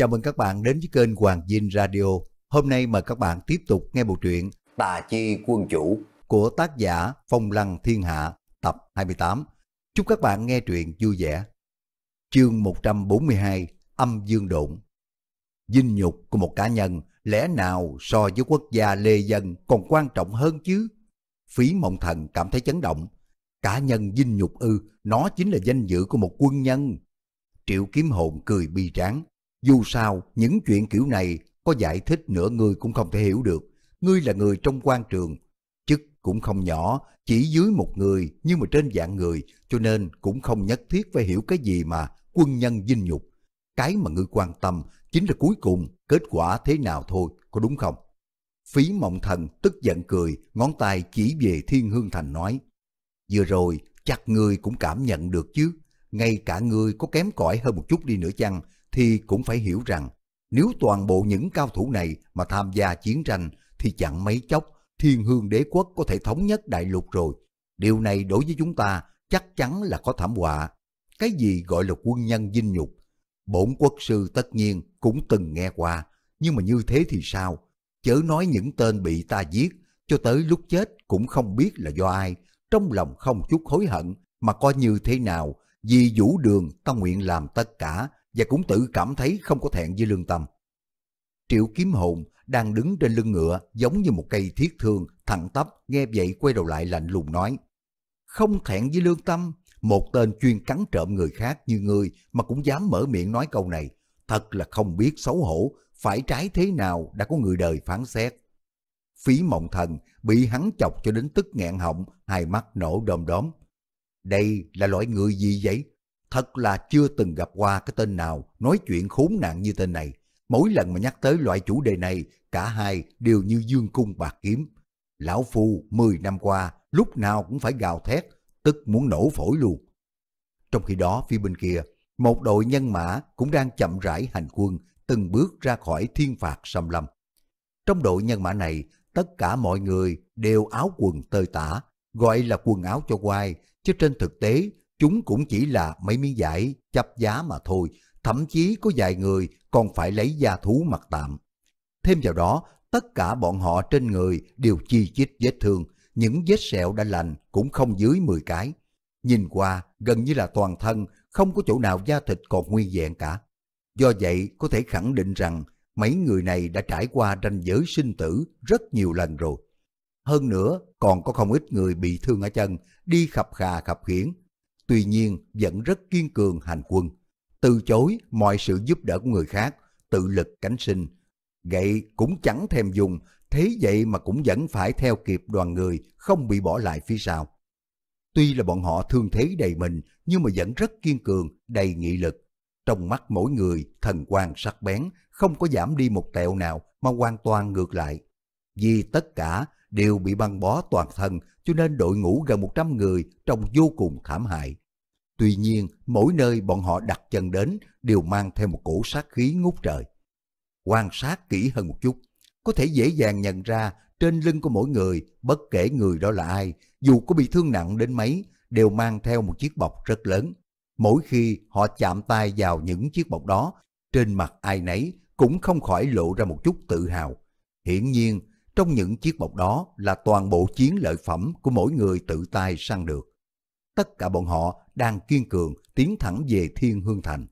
Chào mừng các bạn đến với kênh Hoàng Dinh Radio. Hôm nay mời các bạn tiếp tục nghe bộ truyện Tà Chi Quân Chủ của tác giả Phong Lăng Thiên Hạ tập 28. Chúc các bạn nghe truyện vui vẻ. Chương 142 Âm Dương Độn Dinh nhục của một cá nhân lẽ nào so với quốc gia lê dân còn quan trọng hơn chứ? Phí Mộng Thần cảm thấy chấn động. Cá nhân dinh nhục ư, nó chính là danh dự của một quân nhân. Triệu Kiếm Hồn cười bi tráng dù sao, những chuyện kiểu này có giải thích nữa ngươi cũng không thể hiểu được. Ngươi là người trong quan trường, chức cũng không nhỏ, chỉ dưới một người nhưng mà trên dạng người, cho nên cũng không nhất thiết phải hiểu cái gì mà quân nhân dinh nhục. Cái mà ngươi quan tâm chính là cuối cùng kết quả thế nào thôi, có đúng không? Phí mộng thần tức giận cười, ngón tay chỉ về thiên hương thành nói. Vừa rồi, chắc ngươi cũng cảm nhận được chứ, ngay cả ngươi có kém cỏi hơn một chút đi nữa chăng, thì cũng phải hiểu rằng nếu toàn bộ những cao thủ này mà tham gia chiến tranh thì chẳng mấy chốc thiên hương đế quốc có thể thống nhất đại lục rồi. Điều này đối với chúng ta chắc chắn là có thảm họa. Cái gì gọi là quân nhân dinh nhục? Bổn quốc sư tất nhiên cũng từng nghe qua, nhưng mà như thế thì sao? Chớ nói những tên bị ta giết, cho tới lúc chết cũng không biết là do ai, trong lòng không chút hối hận, mà coi như thế nào, vì vũ đường ta nguyện làm tất cả và cũng tự cảm thấy không có thẹn với lương tâm. Triệu kiếm hồn đang đứng trên lưng ngựa giống như một cây thiết thương thẳng tắp nghe vậy quay đầu lại lạnh lùng nói. Không thẹn với lương tâm, một tên chuyên cắn trộm người khác như ngươi mà cũng dám mở miệng nói câu này. Thật là không biết xấu hổ, phải trái thế nào đã có người đời phán xét. Phí mộng thần bị hắn chọc cho đến tức nghẹn họng, hai mắt nổ đom đóm. Đây là loại người gì vậy? thật là chưa từng gặp qua cái tên nào nói chuyện khốn nạn như tên này. Mỗi lần mà nhắc tới loại chủ đề này, cả hai đều như dương cung bạc kiếm. Lão Phu 10 năm qua, lúc nào cũng phải gào thét, tức muốn nổ phổi luôn. Trong khi đó, phía bên kia, một đội nhân mã cũng đang chậm rãi hành quân, từng bước ra khỏi thiên phạt xâm lâm. Trong đội nhân mã này, tất cả mọi người đều áo quần tơi tả, gọi là quần áo cho quai, chứ trên thực tế chúng cũng chỉ là mấy miếng giải chấp giá mà thôi, thậm chí có vài người còn phải lấy da thú mặc tạm. Thêm vào đó, tất cả bọn họ trên người đều chi chít vết thương, những vết sẹo đã lành cũng không dưới 10 cái. Nhìn qua, gần như là toàn thân, không có chỗ nào da thịt còn nguyên vẹn cả. Do vậy, có thể khẳng định rằng mấy người này đã trải qua ranh giới sinh tử rất nhiều lần rồi. Hơn nữa, còn có không ít người bị thương ở chân, đi khập khà khập khiển, tuy nhiên vẫn rất kiên cường hành quân, từ chối mọi sự giúp đỡ của người khác, tự lực cánh sinh. Gậy cũng chẳng thèm dùng, thế vậy mà cũng vẫn phải theo kịp đoàn người, không bị bỏ lại phía sau. Tuy là bọn họ thương thế đầy mình, nhưng mà vẫn rất kiên cường, đầy nghị lực. Trong mắt mỗi người, thần quan sắc bén, không có giảm đi một tẹo nào mà hoàn toàn ngược lại. Vì tất cả đều bị băng bó toàn thân cho nên đội ngũ gần 100 người trông vô cùng thảm hại. Tuy nhiên, mỗi nơi bọn họ đặt chân đến đều mang theo một cổ sát khí ngút trời. Quan sát kỹ hơn một chút, có thể dễ dàng nhận ra trên lưng của mỗi người, bất kể người đó là ai, dù có bị thương nặng đến mấy, đều mang theo một chiếc bọc rất lớn. Mỗi khi họ chạm tay vào những chiếc bọc đó, trên mặt ai nấy cũng không khỏi lộ ra một chút tự hào. Hiển nhiên trong những chiếc bọc đó là toàn bộ chiến lợi phẩm của mỗi người tự tay săn được. Tất cả bọn họ đang kiên cường tiến thẳng về Thiên Hương Thành.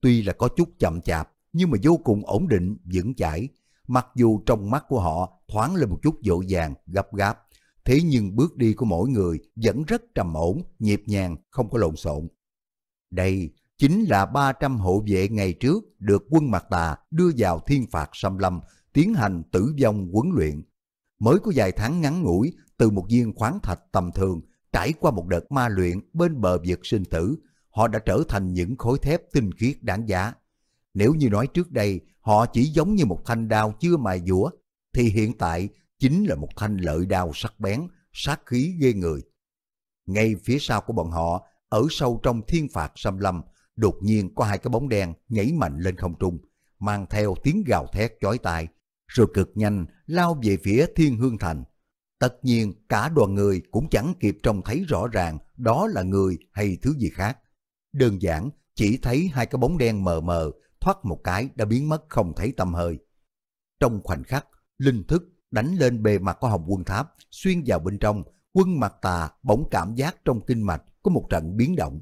Tuy là có chút chậm chạp, nhưng mà vô cùng ổn định, vững chãi. Mặc dù trong mắt của họ thoáng lên một chút vội vàng, gấp gáp, thế nhưng bước đi của mỗi người vẫn rất trầm ổn, nhịp nhàng, không có lộn xộn. Đây chính là 300 hộ vệ ngày trước được quân Mạc Tà đưa vào thiên phạt xâm lâm tiến hành tử vong huấn luyện. Mới có vài tháng ngắn ngủi từ một viên khoáng thạch tầm thường trải qua một đợt ma luyện bên bờ vực sinh tử, họ đã trở thành những khối thép tinh khiết đáng giá. Nếu như nói trước đây họ chỉ giống như một thanh đao chưa mài dũa, thì hiện tại chính là một thanh lợi đao sắc bén, sát khí ghê người. Ngay phía sau của bọn họ, ở sâu trong thiên phạt xâm lâm, đột nhiên có hai cái bóng đen nhảy mạnh lên không trung, mang theo tiếng gào thét chói tai, rồi cực nhanh lao về phía Thiên Hương Thành. Tất nhiên cả đoàn người cũng chẳng kịp trông thấy rõ ràng đó là người hay thứ gì khác. Đơn giản chỉ thấy hai cái bóng đen mờ mờ thoát một cái đã biến mất không thấy tâm hơi. Trong khoảnh khắc, linh thức đánh lên bề mặt của hồng quân tháp, xuyên vào bên trong, quân mặt tà bỗng cảm giác trong kinh mạch có một trận biến động.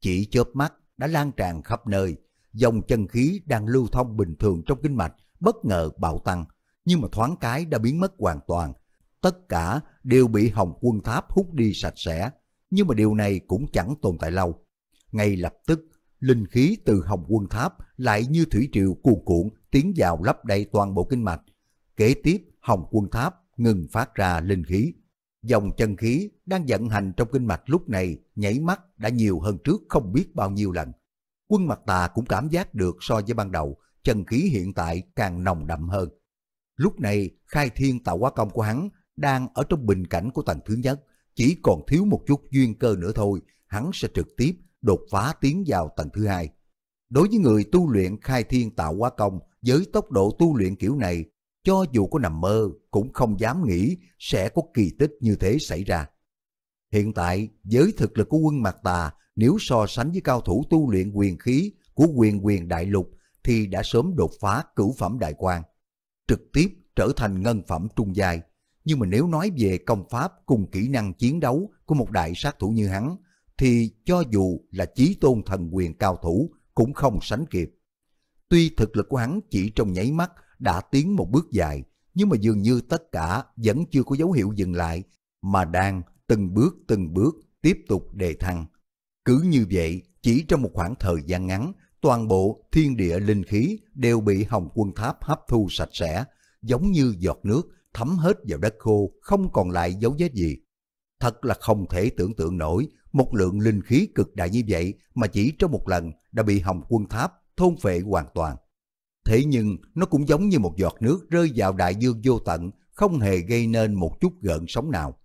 Chỉ chớp mắt đã lan tràn khắp nơi, dòng chân khí đang lưu thông bình thường trong kinh mạch bất ngờ bạo tăng, nhưng mà thoáng cái đã biến mất hoàn toàn. Tất cả đều bị hồng quân tháp hút đi sạch sẽ, nhưng mà điều này cũng chẳng tồn tại lâu. Ngay lập tức, linh khí từ hồng quân tháp lại như thủy triều cuồn cuộn tiến vào lấp đầy toàn bộ kinh mạch. Kế tiếp, hồng quân tháp ngừng phát ra linh khí. Dòng chân khí đang vận hành trong kinh mạch lúc này nhảy mắt đã nhiều hơn trước không biết bao nhiêu lần. Quân mặt tà cũng cảm giác được so với ban đầu, chân khí hiện tại càng nồng đậm hơn. Lúc này, khai thiên tạo hóa công của hắn đang ở trong bình cảnh của tầng thứ nhất, chỉ còn thiếu một chút duyên cơ nữa thôi, hắn sẽ trực tiếp đột phá tiến vào tầng thứ hai. Đối với người tu luyện khai thiên tạo hóa công, với tốc độ tu luyện kiểu này, cho dù có nằm mơ cũng không dám nghĩ sẽ có kỳ tích như thế xảy ra. Hiện tại, với thực lực của quân Mạc Tà, nếu so sánh với cao thủ tu luyện quyền khí của quyền quyền đại lục thì đã sớm đột phá cửu phẩm đại quan, trực tiếp trở thành ngân phẩm trung giai. Nhưng mà nếu nói về công pháp cùng kỹ năng chiến đấu của một đại sát thủ như hắn, thì cho dù là chí tôn thần quyền cao thủ cũng không sánh kịp. Tuy thực lực của hắn chỉ trong nháy mắt đã tiến một bước dài, nhưng mà dường như tất cả vẫn chưa có dấu hiệu dừng lại, mà đang từng bước từng bước tiếp tục đề thăng. Cứ như vậy, chỉ trong một khoảng thời gian ngắn, toàn bộ thiên địa linh khí đều bị hồng quân tháp hấp thu sạch sẽ, giống như giọt nước thấm hết vào đất khô, không còn lại dấu vết gì. Thật là không thể tưởng tượng nổi, một lượng linh khí cực đại như vậy mà chỉ trong một lần đã bị hồng quân tháp thôn phệ hoàn toàn. Thế nhưng nó cũng giống như một giọt nước rơi vào đại dương vô tận, không hề gây nên một chút gợn sóng nào.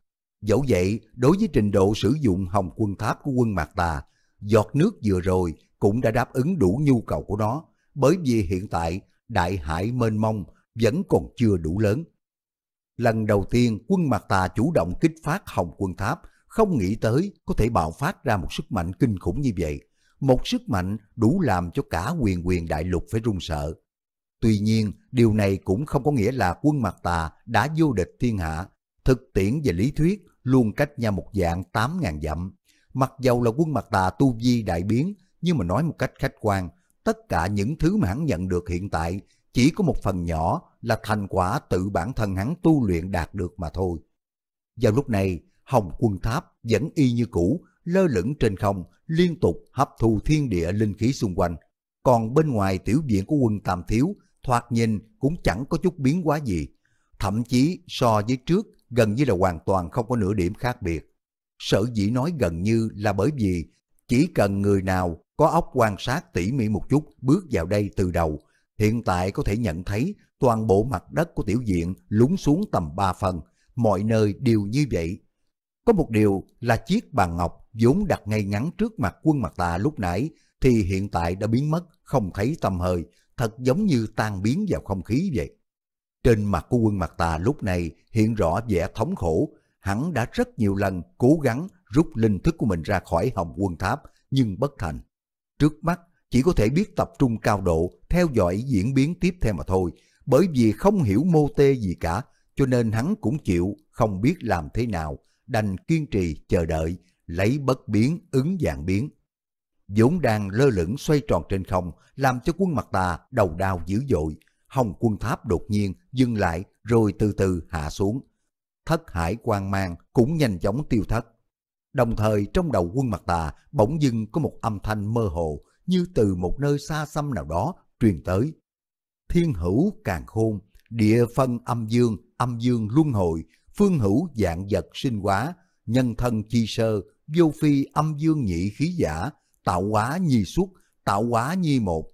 Dẫu vậy, đối với trình độ sử dụng hồng quân tháp của quân Mạc Tà, giọt nước vừa rồi cũng đã đáp ứng đủ nhu cầu của nó, bởi vì hiện tại đại hải mênh mông vẫn còn chưa đủ lớn. Lần đầu tiên quân Mạc Tà chủ động kích phát hồng quân tháp, không nghĩ tới có thể bạo phát ra một sức mạnh kinh khủng như vậy. Một sức mạnh đủ làm cho cả quyền quyền đại lục phải run sợ. Tuy nhiên, điều này cũng không có nghĩa là quân Mạc Tà đã vô địch thiên hạ. Thực tiễn và lý thuyết luôn cách nhau một dạng 8.000 dặm. Mặc dầu là quân Mạc Tà tu vi đại biến, nhưng mà nói một cách khách quan, tất cả những thứ mà hắn nhận được hiện tại chỉ có một phần nhỏ là thành quả tự bản thân hắn tu luyện đạt được mà thôi. Vào lúc này, Hồng Quân Tháp vẫn y như cũ, lơ lửng trên không, liên tục hấp thu thiên địa linh khí xung quanh. Còn bên ngoài tiểu viện của quân Tam Thiếu, thoạt nhìn cũng chẳng có chút biến hóa gì. Thậm chí so với trước, gần như là hoàn toàn không có nửa điểm khác biệt. Sở dĩ nói gần như là bởi vì chỉ cần người nào có óc quan sát tỉ mỉ một chút bước vào đây từ đầu, hiện tại có thể nhận thấy toàn bộ mặt đất của tiểu diện lún xuống tầm 3 phần, mọi nơi đều như vậy. Có một điều là chiếc bàn ngọc vốn đặt ngay ngắn trước mặt quân mặt tà lúc nãy thì hiện tại đã biến mất, không thấy tầm hơi, thật giống như tan biến vào không khí vậy. Trên mặt của quân mặt tà lúc này hiện rõ vẻ thống khổ, hắn đã rất nhiều lần cố gắng rút linh thức của mình ra khỏi hồng quân tháp nhưng bất thành. Trước mắt chỉ có thể biết tập trung cao độ theo dõi diễn biến tiếp theo mà thôi, bởi vì không hiểu mô tê gì cả, cho nên hắn cũng chịu không biết làm thế nào, đành kiên trì chờ đợi, lấy bất biến ứng dạng biến. dũng đang lơ lửng xoay tròn trên không, làm cho quân mặt tà đầu đau dữ dội, hồng quân tháp đột nhiên dừng lại rồi từ từ hạ xuống. Thất hải quang mang cũng nhanh chóng tiêu thất. Đồng thời trong đầu quân mặt tà bỗng dưng có một âm thanh mơ hồ như từ một nơi xa xăm nào đó truyền tới. Thiên hữu càng khôn, địa phân âm dương, âm dương luân hồi, phương hữu dạng vật sinh hóa, nhân thân chi sơ, vô phi âm dương nhị khí giả, tạo hóa nhi xuất, tạo hóa nhi một,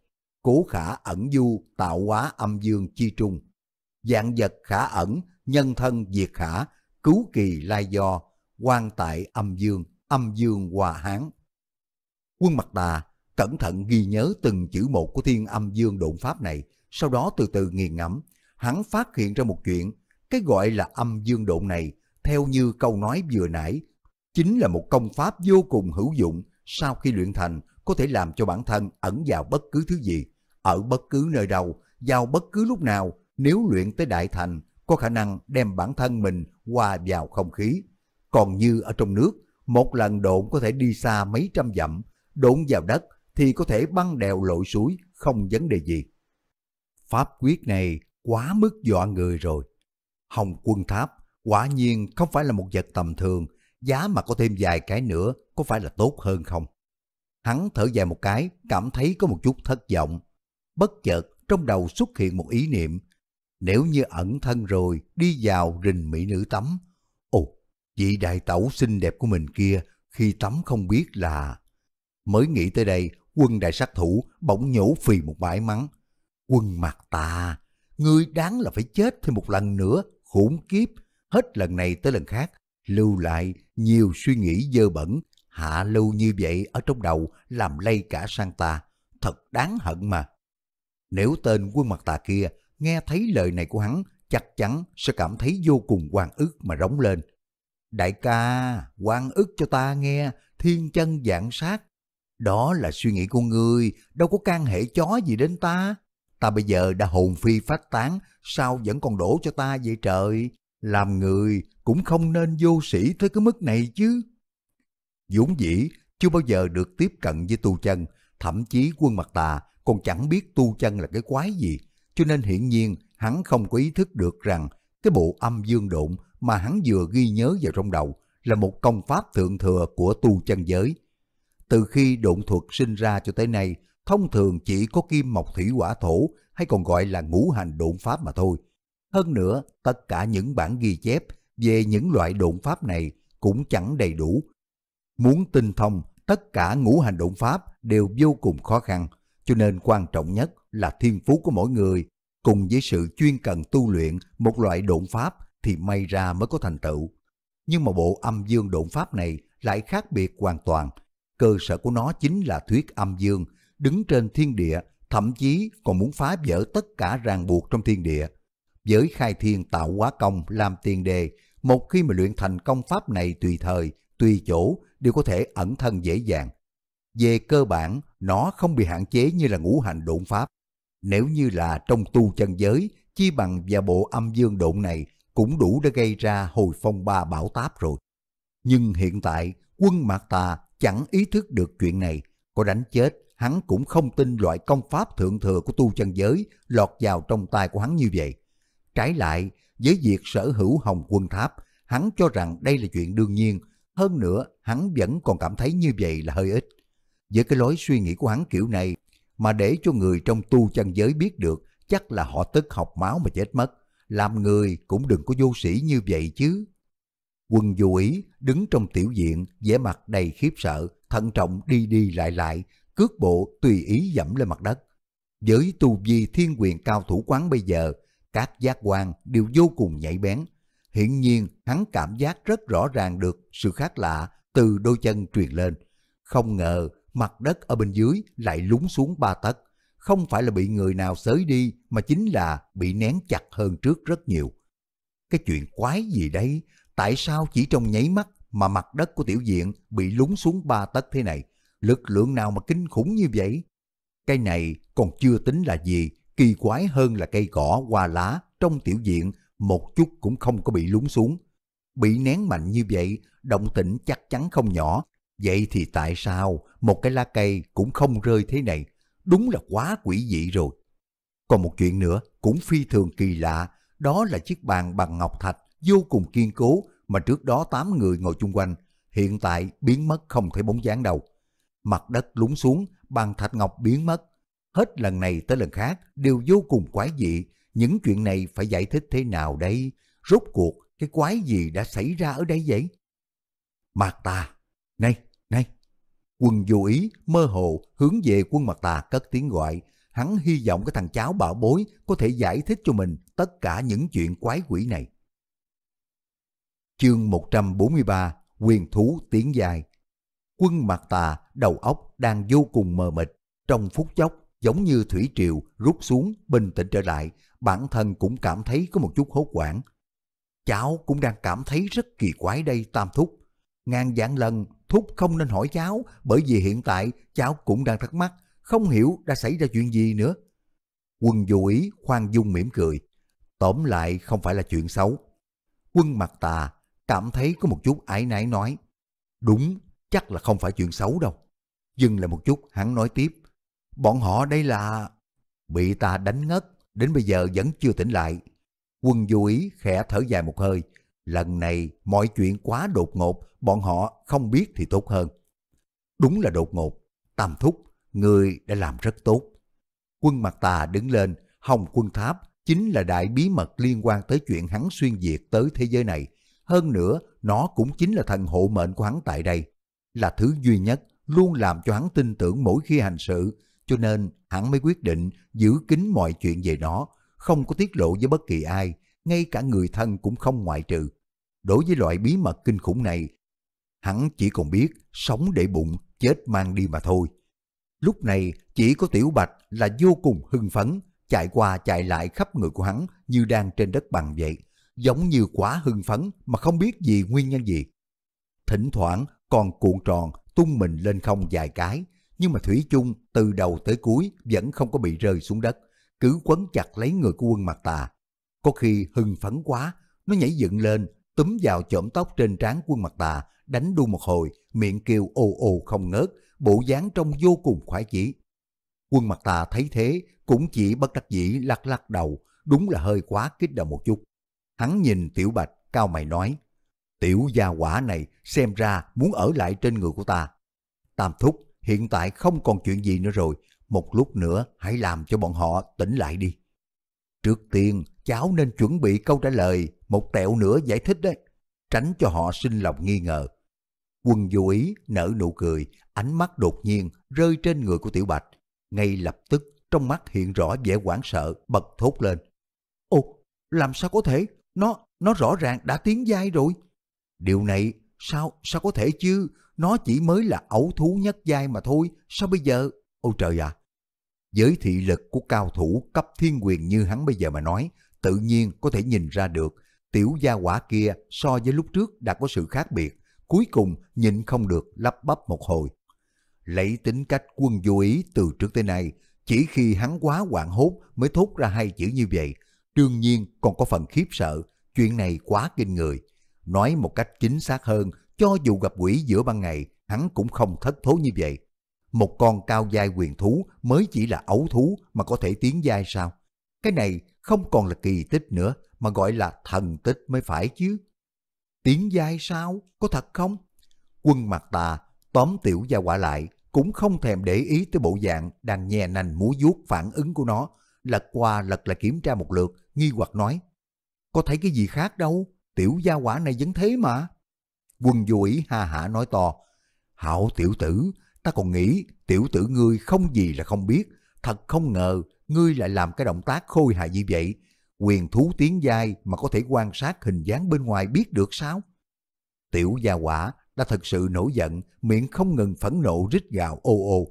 cố khả ẩn du, tạo hóa âm dương chi trung. Dạng vật khả ẩn, nhân thân diệt khả, cứu kỳ lai do, quan tại âm dương, âm dương hòa hán. Quân mặt tà cẩn thận ghi nhớ từng chữ một của thiên âm dương độn pháp này, sau đó từ từ nghiền ngẫm, hắn phát hiện ra một chuyện, cái gọi là âm dương độn này, theo như câu nói vừa nãy, chính là một công pháp vô cùng hữu dụng sau khi luyện thành có thể làm cho bản thân ẩn vào bất cứ thứ gì, ở bất cứ nơi đâu, vào bất cứ lúc nào, nếu luyện tới đại thành, có khả năng đem bản thân mình hòa vào không khí, còn như ở trong nước, một lần độn có thể đi xa mấy trăm dặm, độn vào đất thì có thể băng đèo lội suối, không vấn đề gì. Pháp quyết này quá mức dọa người rồi. Hồng quân tháp quả nhiên không phải là một vật tầm thường, giá mà có thêm vài cái nữa có phải là tốt hơn không? Hắn thở dài một cái, cảm thấy có một chút thất vọng. Bất chợt trong đầu xuất hiện một ý niệm, nếu như ẩn thân rồi đi vào rình mỹ nữ tắm, vị đại tẩu xinh đẹp của mình kia khi tắm không biết là... Mới nghĩ tới đây, quân đại sát thủ bỗng nhổ phì một bãi mắng. Quân mặt tà, ngươi đáng là phải chết thêm một lần nữa, khủng kiếp, hết lần này tới lần khác, lưu lại nhiều suy nghĩ dơ bẩn, hạ lưu như vậy ở trong đầu làm lây cả sang ta, thật đáng hận mà. Nếu tên quân mặt tà kia nghe thấy lời này của hắn, chắc chắn sẽ cảm thấy vô cùng oan ức mà rống lên. Đại ca, quan ức cho ta nghe, thiên chân dạng sát. Đó là suy nghĩ của ngươi, đâu có can hệ chó gì đến ta. Ta bây giờ đã hồn phi phát tán, sao vẫn còn đổ cho ta vậy trời? Làm người cũng không nên vô sĩ tới cái mức này chứ. Dũng dĩ chưa bao giờ được tiếp cận với tu chân, thậm chí quân mặt tà còn chẳng biết tu chân là cái quái gì, cho nên hiển nhiên hắn không có ý thức được rằng cái bộ âm dương độn mà hắn vừa ghi nhớ vào trong đầu là một công pháp thượng thừa của tu chân giới. Từ khi độn thuật sinh ra cho tới nay, thông thường chỉ có kim mộc thủy quả thổ hay còn gọi là ngũ hành độn pháp mà thôi. Hơn nữa, tất cả những bản ghi chép về những loại độn pháp này cũng chẳng đầy đủ. Muốn tinh thông, tất cả ngũ hành độn pháp đều vô cùng khó khăn, cho nên quan trọng nhất là thiên phú của mỗi người cùng với sự chuyên cần tu luyện một loại độn pháp thì may ra mới có thành tựu. Nhưng mà bộ âm dương độn pháp này lại khác biệt hoàn toàn. Cơ sở của nó chính là thuyết âm dương, đứng trên thiên địa, thậm chí còn muốn phá vỡ tất cả ràng buộc trong thiên địa. Với khai thiên tạo hóa công làm tiền đề, một khi mà luyện thành công pháp này tùy thời, tùy chỗ đều có thể ẩn thân dễ dàng. Về cơ bản, nó không bị hạn chế như là ngũ hành độn pháp. Nếu như là trong tu chân giới, chi bằng và bộ âm dương độn này cũng đủ để gây ra hồi phong ba bão táp rồi. Nhưng hiện tại, quân Mạc Tà chẳng ý thức được chuyện này, có đánh chết, hắn cũng không tin loại công pháp thượng thừa của tu chân giới lọt vào trong tay của hắn như vậy. Trái lại, với việc sở hữu hồng quân tháp, hắn cho rằng đây là chuyện đương nhiên, hơn nữa hắn vẫn còn cảm thấy như vậy là hơi ít. Với cái lối suy nghĩ của hắn kiểu này, mà để cho người trong tu chân giới biết được chắc là họ tức học máu mà chết mất làm người cũng đừng có vô sĩ như vậy chứ. Quân vô ý đứng trong tiểu diện, vẻ mặt đầy khiếp sợ, thận trọng đi đi lại lại, cước bộ tùy ý dẫm lên mặt đất. Với tu vi thiên quyền cao thủ quán bây giờ, các giác quan đều vô cùng nhạy bén. Hiển nhiên hắn cảm giác rất rõ ràng được sự khác lạ từ đôi chân truyền lên. Không ngờ mặt đất ở bên dưới lại lún xuống ba tấc, không phải là bị người nào xới đi mà chính là bị nén chặt hơn trước rất nhiều. Cái chuyện quái gì đấy, tại sao chỉ trong nháy mắt mà mặt đất của tiểu diện bị lún xuống ba tấc thế này, lực lượng nào mà kinh khủng như vậy? cây này còn chưa tính là gì, kỳ quái hơn là cây cỏ, hoa lá trong tiểu diện một chút cũng không có bị lún xuống. Bị nén mạnh như vậy, động tĩnh chắc chắn không nhỏ, vậy thì tại sao một cái lá cây cũng không rơi thế này, đúng là quá quỷ dị rồi. Còn một chuyện nữa cũng phi thường kỳ lạ, đó là chiếc bàn bằng ngọc thạch vô cùng kiên cố mà trước đó 8 người ngồi chung quanh, hiện tại biến mất không thấy bóng dáng đâu. Mặt đất lún xuống, bàn thạch ngọc biến mất. Hết lần này tới lần khác đều vô cùng quái dị, những chuyện này phải giải thích thế nào đây? Rốt cuộc cái quái gì đã xảy ra ở đây vậy? Mạc ta, này Quân vô ý, mơ hồ, hướng về quân mặt tà cất tiếng gọi. Hắn hy vọng cái thằng cháu bảo bối có thể giải thích cho mình tất cả những chuyện quái quỷ này. Chương 143 Quyền thú tiếng dài Quân mặt tà, đầu óc đang vô cùng mờ mịt. Trong phút chốc, giống như thủy triều rút xuống bình tĩnh trở lại, bản thân cũng cảm thấy có một chút hốt hoảng. Cháu cũng đang cảm thấy rất kỳ quái đây tam thúc. Ngàn dạng lần Thúc không nên hỏi cháu bởi vì hiện tại cháu cũng đang thắc mắc, không hiểu đã xảy ra chuyện gì nữa. Quân vô ý khoan dung mỉm cười. Tóm lại không phải là chuyện xấu. Quân mặt tà cảm thấy có một chút ái náy nói. Đúng, chắc là không phải chuyện xấu đâu. Dừng lại một chút hắn nói tiếp. Bọn họ đây là... Bị ta đánh ngất, đến bây giờ vẫn chưa tỉnh lại. Quân vô ý khẽ thở dài một hơi, Lần này mọi chuyện quá đột ngột, bọn họ không biết thì tốt hơn. Đúng là đột ngột, tam thúc, người đã làm rất tốt. Quân mặt tà đứng lên, hồng quân tháp chính là đại bí mật liên quan tới chuyện hắn xuyên việt tới thế giới này. Hơn nữa, nó cũng chính là thần hộ mệnh của hắn tại đây. Là thứ duy nhất luôn làm cho hắn tin tưởng mỗi khi hành sự, cho nên hắn mới quyết định giữ kín mọi chuyện về nó, không có tiết lộ với bất kỳ ai, ngay cả người thân cũng không ngoại trừ. Đối với loại bí mật kinh khủng này, hắn chỉ còn biết sống để bụng, chết mang đi mà thôi. Lúc này chỉ có Tiểu Bạch là vô cùng hưng phấn, chạy qua chạy lại khắp người của hắn như đang trên đất bằng vậy, giống như quá hưng phấn mà không biết gì nguyên nhân gì. Thỉnh thoảng còn cuộn tròn tung mình lên không vài cái, nhưng mà Thủy chung từ đầu tới cuối vẫn không có bị rơi xuống đất, cứ quấn chặt lấy người của quân mặt tà. Có khi hưng phấn quá, nó nhảy dựng lên, túm vào chỏm tóc trên trán quân mặt tà, đánh đu một hồi, miệng kêu ồ ồ không ngớt, bộ dáng trông vô cùng khoái chí. Quân mặt tà thấy thế, cũng chỉ bất đắc dĩ lắc lắc đầu, đúng là hơi quá kích động một chút. Hắn nhìn tiểu bạch, cao mày nói, tiểu gia quả này xem ra muốn ở lại trên người của ta. Tam thúc, hiện tại không còn chuyện gì nữa rồi, một lúc nữa hãy làm cho bọn họ tỉnh lại đi. Trước tiên, cháu nên chuẩn bị câu trả lời một tẹo nữa giải thích đấy, tránh cho họ sinh lòng nghi ngờ. Quân vô ý nở nụ cười, ánh mắt đột nhiên rơi trên người của Tiểu Bạch. Ngay lập tức trong mắt hiện rõ vẻ hoảng sợ, bật thốt lên. Ô, làm sao có thể? Nó, nó rõ ràng đã tiến giai rồi. Điều này sao, sao có thể chứ? Nó chỉ mới là ấu thú nhất giai mà thôi, sao bây giờ? Ôi trời ạ! À! Với thị lực của cao thủ cấp thiên quyền như hắn bây giờ mà nói, tự nhiên có thể nhìn ra được tiểu gia quả kia so với lúc trước đã có sự khác biệt, cuối cùng nhìn không được lắp bắp một hồi. Lấy tính cách quân vô ý từ trước tới nay, chỉ khi hắn quá hoảng hốt mới thốt ra hai chữ như vậy, đương nhiên còn có phần khiếp sợ, chuyện này quá kinh người. Nói một cách chính xác hơn, cho dù gặp quỷ giữa ban ngày, hắn cũng không thất thố như vậy. Một con cao dai quyền thú mới chỉ là ấu thú mà có thể tiến dai sao? Cái này không còn là kỳ tích nữa mà gọi là thần tích mới phải chứ. Tiếng dai sao? Có thật không? Quân mặt tà tóm tiểu gia quả lại cũng không thèm để ý tới bộ dạng đang nhè nành múa vuốt phản ứng của nó. Lật qua lật lại kiểm tra một lượt, nghi hoặc nói. Có thấy cái gì khác đâu, tiểu gia quả này vẫn thế mà. Quân vô ý ha hả nói to. Hảo tiểu tử, ta còn nghĩ tiểu tử ngươi không gì là không biết, thật không ngờ ngươi lại làm cái động tác khôi hài như vậy, quyền thú tiếng dai mà có thể quan sát hình dáng bên ngoài biết được sao? Tiểu gia quả đã thật sự nổi giận, miệng không ngừng phẫn nộ rít gào ô ô.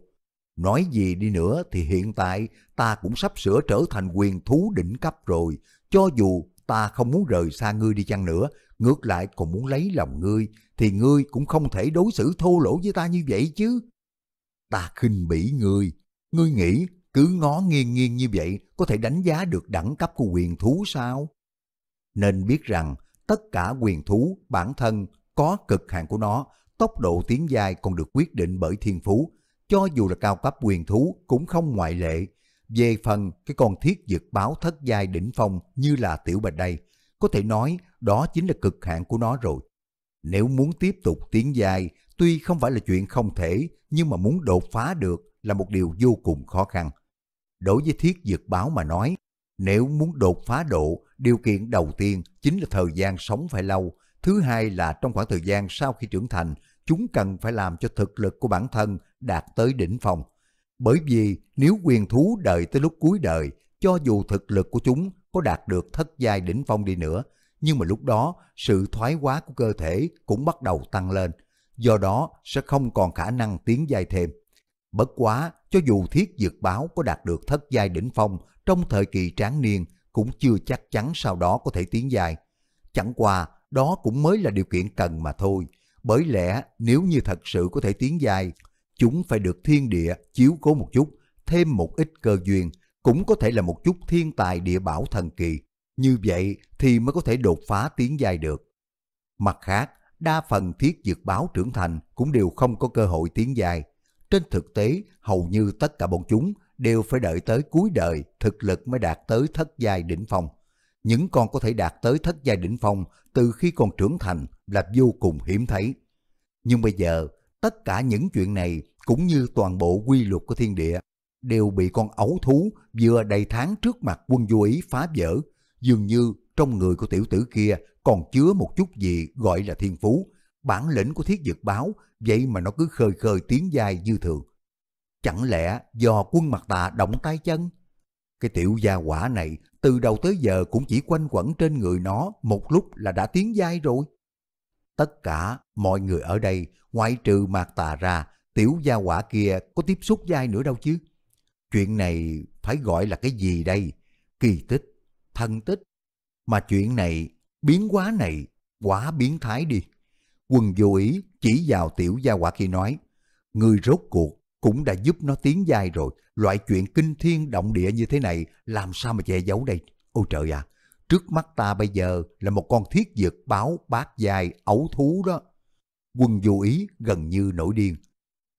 Nói gì đi nữa thì hiện tại ta cũng sắp sửa trở thành quyền thú đỉnh cấp rồi, cho dù ta không muốn rời xa ngươi đi chăng nữa, ngược lại còn muốn lấy lòng ngươi, thì ngươi cũng không thể đối xử thô lỗ với ta như vậy chứ. Ta khinh bỉ ngươi, ngươi nghĩ cứ ngó nghiêng nghiêng như vậy có thể đánh giá được đẳng cấp của quyền thú sao? Nên biết rằng tất cả quyền thú bản thân có cực hạn của nó, tốc độ tiến dài còn được quyết định bởi thiên phú, cho dù là cao cấp quyền thú cũng không ngoại lệ. Về phần cái con thiết dực báo thất giai đỉnh phong như là tiểu bạch đây, có thể nói đó chính là cực hạn của nó rồi. Nếu muốn tiếp tục tiến dài, tuy không phải là chuyện không thể, nhưng mà muốn đột phá được là một điều vô cùng khó khăn. Đối với thiết dược báo mà nói, nếu muốn đột phá độ, điều kiện đầu tiên chính là thời gian sống phải lâu, thứ hai là trong khoảng thời gian sau khi trưởng thành, chúng cần phải làm cho thực lực của bản thân đạt tới đỉnh phòng. Bởi vì nếu quyền thú đợi tới lúc cuối đời, cho dù thực lực của chúng có đạt được thất giai đỉnh phong đi nữa, nhưng mà lúc đó sự thoái hóa của cơ thể cũng bắt đầu tăng lên, do đó sẽ không còn khả năng tiến giai thêm. Bất quá, cho dù thiết dược báo có đạt được thất giai đỉnh phong trong thời kỳ tráng niên cũng chưa chắc chắn sau đó có thể tiến dài. Chẳng qua, đó cũng mới là điều kiện cần mà thôi. Bởi lẽ, nếu như thật sự có thể tiến dài, chúng phải được thiên địa chiếu cố một chút, thêm một ít cơ duyên, cũng có thể là một chút thiên tài địa bảo thần kỳ. Như vậy thì mới có thể đột phá tiến dài được. Mặt khác, đa phần thiết dược báo trưởng thành cũng đều không có cơ hội tiến dài. Trên thực tế, hầu như tất cả bọn chúng đều phải đợi tới cuối đời thực lực mới đạt tới thất giai đỉnh phong. Những con có thể đạt tới thất giai đỉnh phong từ khi còn trưởng thành là vô cùng hiếm thấy. Nhưng bây giờ, tất cả những chuyện này cũng như toàn bộ quy luật của thiên địa đều bị con ấu thú vừa đầy tháng trước mặt quân du ý phá vỡ, dường như trong người của tiểu tử kia còn chứa một chút gì gọi là thiên phú, bản lĩnh của thiết dược báo, vậy mà nó cứ khơi khơi tiếng dài như thường. Chẳng lẽ do quân mặt tà động tay chân? Cái tiểu gia quả này từ đầu tới giờ cũng chỉ quanh quẩn trên người nó một lúc là đã tiến dai rồi. Tất cả mọi người ở đây ngoại trừ mạc tà ra tiểu gia quả kia có tiếp xúc dai nữa đâu chứ. Chuyện này phải gọi là cái gì đây? Kỳ tích, thân tích. Mà chuyện này, biến quá này, quá biến thái đi. Quân vô ý chỉ vào tiểu gia quả khi nói, người rốt cuộc cũng đã giúp nó tiến dài rồi, loại chuyện kinh thiên động địa như thế này làm sao mà che giấu đây? Ôi trời à, trước mắt ta bây giờ là một con thiết dược báo bát dài ấu thú đó. Quân vô ý gần như nổi điên.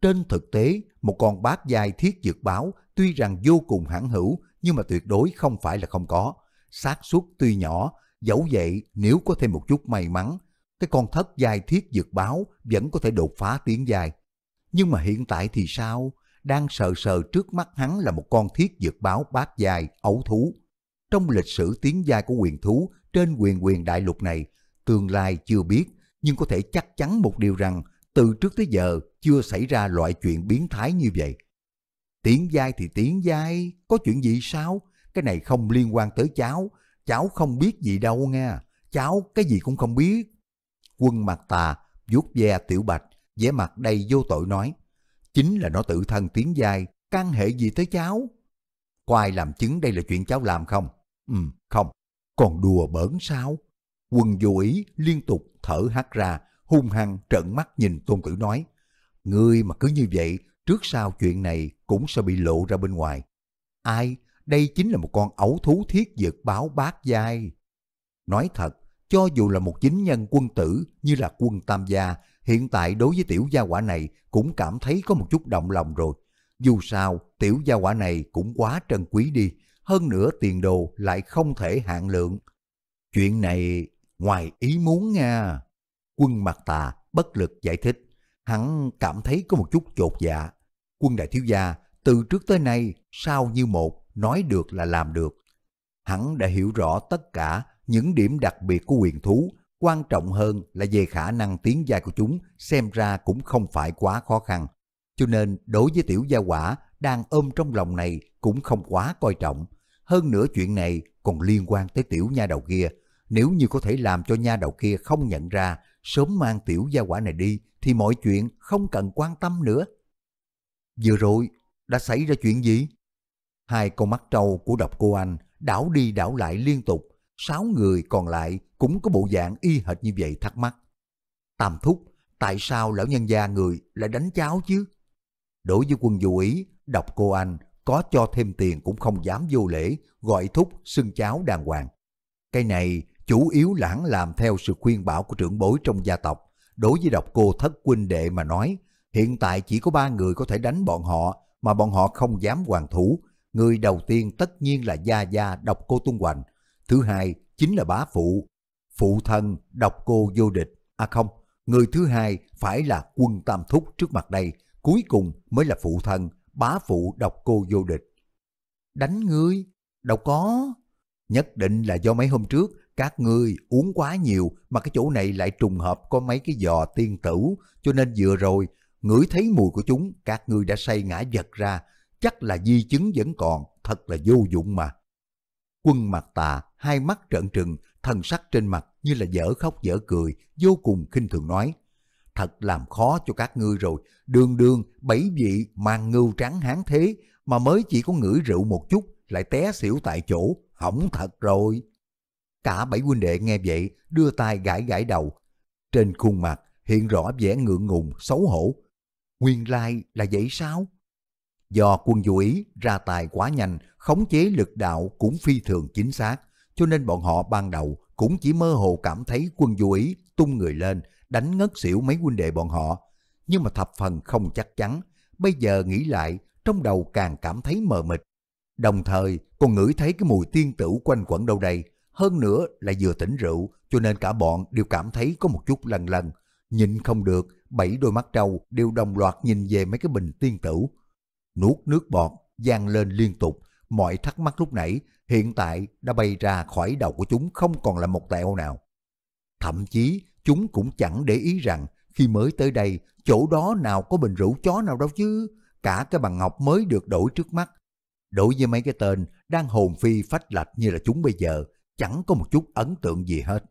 Trên thực tế, một con bát dài thiết dược báo tuy rằng vô cùng hãn hữu nhưng mà tuyệt đối không phải là không có. xác suất tuy nhỏ, dẫu vậy nếu có thêm một chút may mắn cái con thất giai thiết dược báo vẫn có thể đột phá tiến giai. Nhưng mà hiện tại thì sao? Đang sờ sờ trước mắt hắn là một con thiết dược báo bát dài ấu thú. Trong lịch sử tiến giai của quyền thú trên quyền quyền đại lục này, tương lai chưa biết, nhưng có thể chắc chắn một điều rằng từ trước tới giờ chưa xảy ra loại chuyện biến thái như vậy. Tiến giai thì tiến giai, có chuyện gì sao? Cái này không liên quan tới cháu, cháu không biết gì đâu nha, cháu cái gì cũng không biết. Quân mặt tà, vuốt ve tiểu bạch, vẻ mặt đầy vô tội nói. Chính là nó tự thân tiếng dài, can hệ gì tới cháu? Có ai làm chứng đây là chuyện cháu làm không? Ừ, không. Còn đùa bỡn sao? Quân vô ý liên tục thở hắt ra, hung hăng trợn mắt nhìn tôn cử nói. Ngươi mà cứ như vậy, trước sau chuyện này cũng sẽ bị lộ ra bên ngoài. Ai? Đây chính là một con ấu thú thiết dược báo bát dai. Nói thật, cho dù là một chính nhân quân tử như là quân tam gia, hiện tại đối với tiểu gia quả này cũng cảm thấy có một chút động lòng rồi. Dù sao, tiểu gia quả này cũng quá trân quý đi, hơn nữa tiền đồ lại không thể hạn lượng. Chuyện này ngoài ý muốn nha. Quân mặt tà bất lực giải thích, hắn cảm thấy có một chút chột dạ. Quân đại thiếu gia từ trước tới nay sao như một nói được là làm được. Hắn đã hiểu rõ tất cả những điểm đặc biệt của quyền thú quan trọng hơn là về khả năng tiến dài của chúng xem ra cũng không phải quá khó khăn. Cho nên đối với tiểu gia quả đang ôm trong lòng này cũng không quá coi trọng. Hơn nữa chuyện này còn liên quan tới tiểu nha đầu kia. Nếu như có thể làm cho nha đầu kia không nhận ra, sớm mang tiểu gia quả này đi thì mọi chuyện không cần quan tâm nữa. Vừa rồi, đã xảy ra chuyện gì? Hai con mắt trâu của độc cô anh đảo đi đảo lại liên tục sáu người còn lại cũng có bộ dạng y hệt như vậy thắc mắc. Tam thúc, tại sao lão nhân gia người lại đánh cháu chứ? Đối với quân dù ý, đọc cô anh, có cho thêm tiền cũng không dám vô lễ, gọi thúc xưng cháu đàng hoàng. Cái này chủ yếu lãng làm theo sự khuyên bảo của trưởng bối trong gia tộc. Đối với độc cô thất huynh đệ mà nói, hiện tại chỉ có ba người có thể đánh bọn họ mà bọn họ không dám hoàng thủ. Người đầu tiên tất nhiên là Gia Gia độc cô Tung Hoành, Thứ hai chính là bá phụ. Phụ thân độc cô vô địch. À không, người thứ hai phải là quân tam thúc trước mặt đây. Cuối cùng mới là phụ thân, bá phụ độc cô vô địch. Đánh ngươi? Đâu có. Nhất định là do mấy hôm trước các ngươi uống quá nhiều mà cái chỗ này lại trùng hợp có mấy cái giò tiên tử cho nên vừa rồi ngửi thấy mùi của chúng các ngươi đã say ngã vật ra chắc là di chứng vẫn còn thật là vô dụng mà Quân mặt tà, hai mắt trợn trừng, thần sắc trên mặt như là dở khóc dở cười, vô cùng khinh thường nói. Thật làm khó cho các ngươi rồi, đường đường bảy vị mang ngưu trắng hán thế mà mới chỉ có ngửi rượu một chút lại té xỉu tại chỗ, hỏng thật rồi. Cả bảy huynh đệ nghe vậy, đưa tay gãi gãi đầu. Trên khuôn mặt hiện rõ vẻ ngượng ngùng, xấu hổ. Nguyên lai là vậy sao? Do quân vũ ý ra tài quá nhanh khống chế lực đạo cũng phi thường chính xác, cho nên bọn họ ban đầu cũng chỉ mơ hồ cảm thấy quân vô ý tung người lên, đánh ngất xỉu mấy huynh đệ bọn họ. Nhưng mà thập phần không chắc chắn, bây giờ nghĩ lại, trong đầu càng cảm thấy mờ mịt. Đồng thời, còn ngửi thấy cái mùi tiên tử quanh quẩn đâu đây, hơn nữa là vừa tỉnh rượu, cho nên cả bọn đều cảm thấy có một chút lần lần. Nhìn không được, bảy đôi mắt trâu đều đồng loạt nhìn về mấy cái bình tiên tử. Nuốt nước bọt, gian lên liên tục, mọi thắc mắc lúc nãy hiện tại đã bay ra khỏi đầu của chúng không còn là một tẹo nào. Thậm chí chúng cũng chẳng để ý rằng khi mới tới đây chỗ đó nào có bình rượu chó nào đâu chứ, cả cái bằng ngọc mới được đổi trước mắt. Đối với mấy cái tên đang hồn phi phách lạch như là chúng bây giờ, chẳng có một chút ấn tượng gì hết.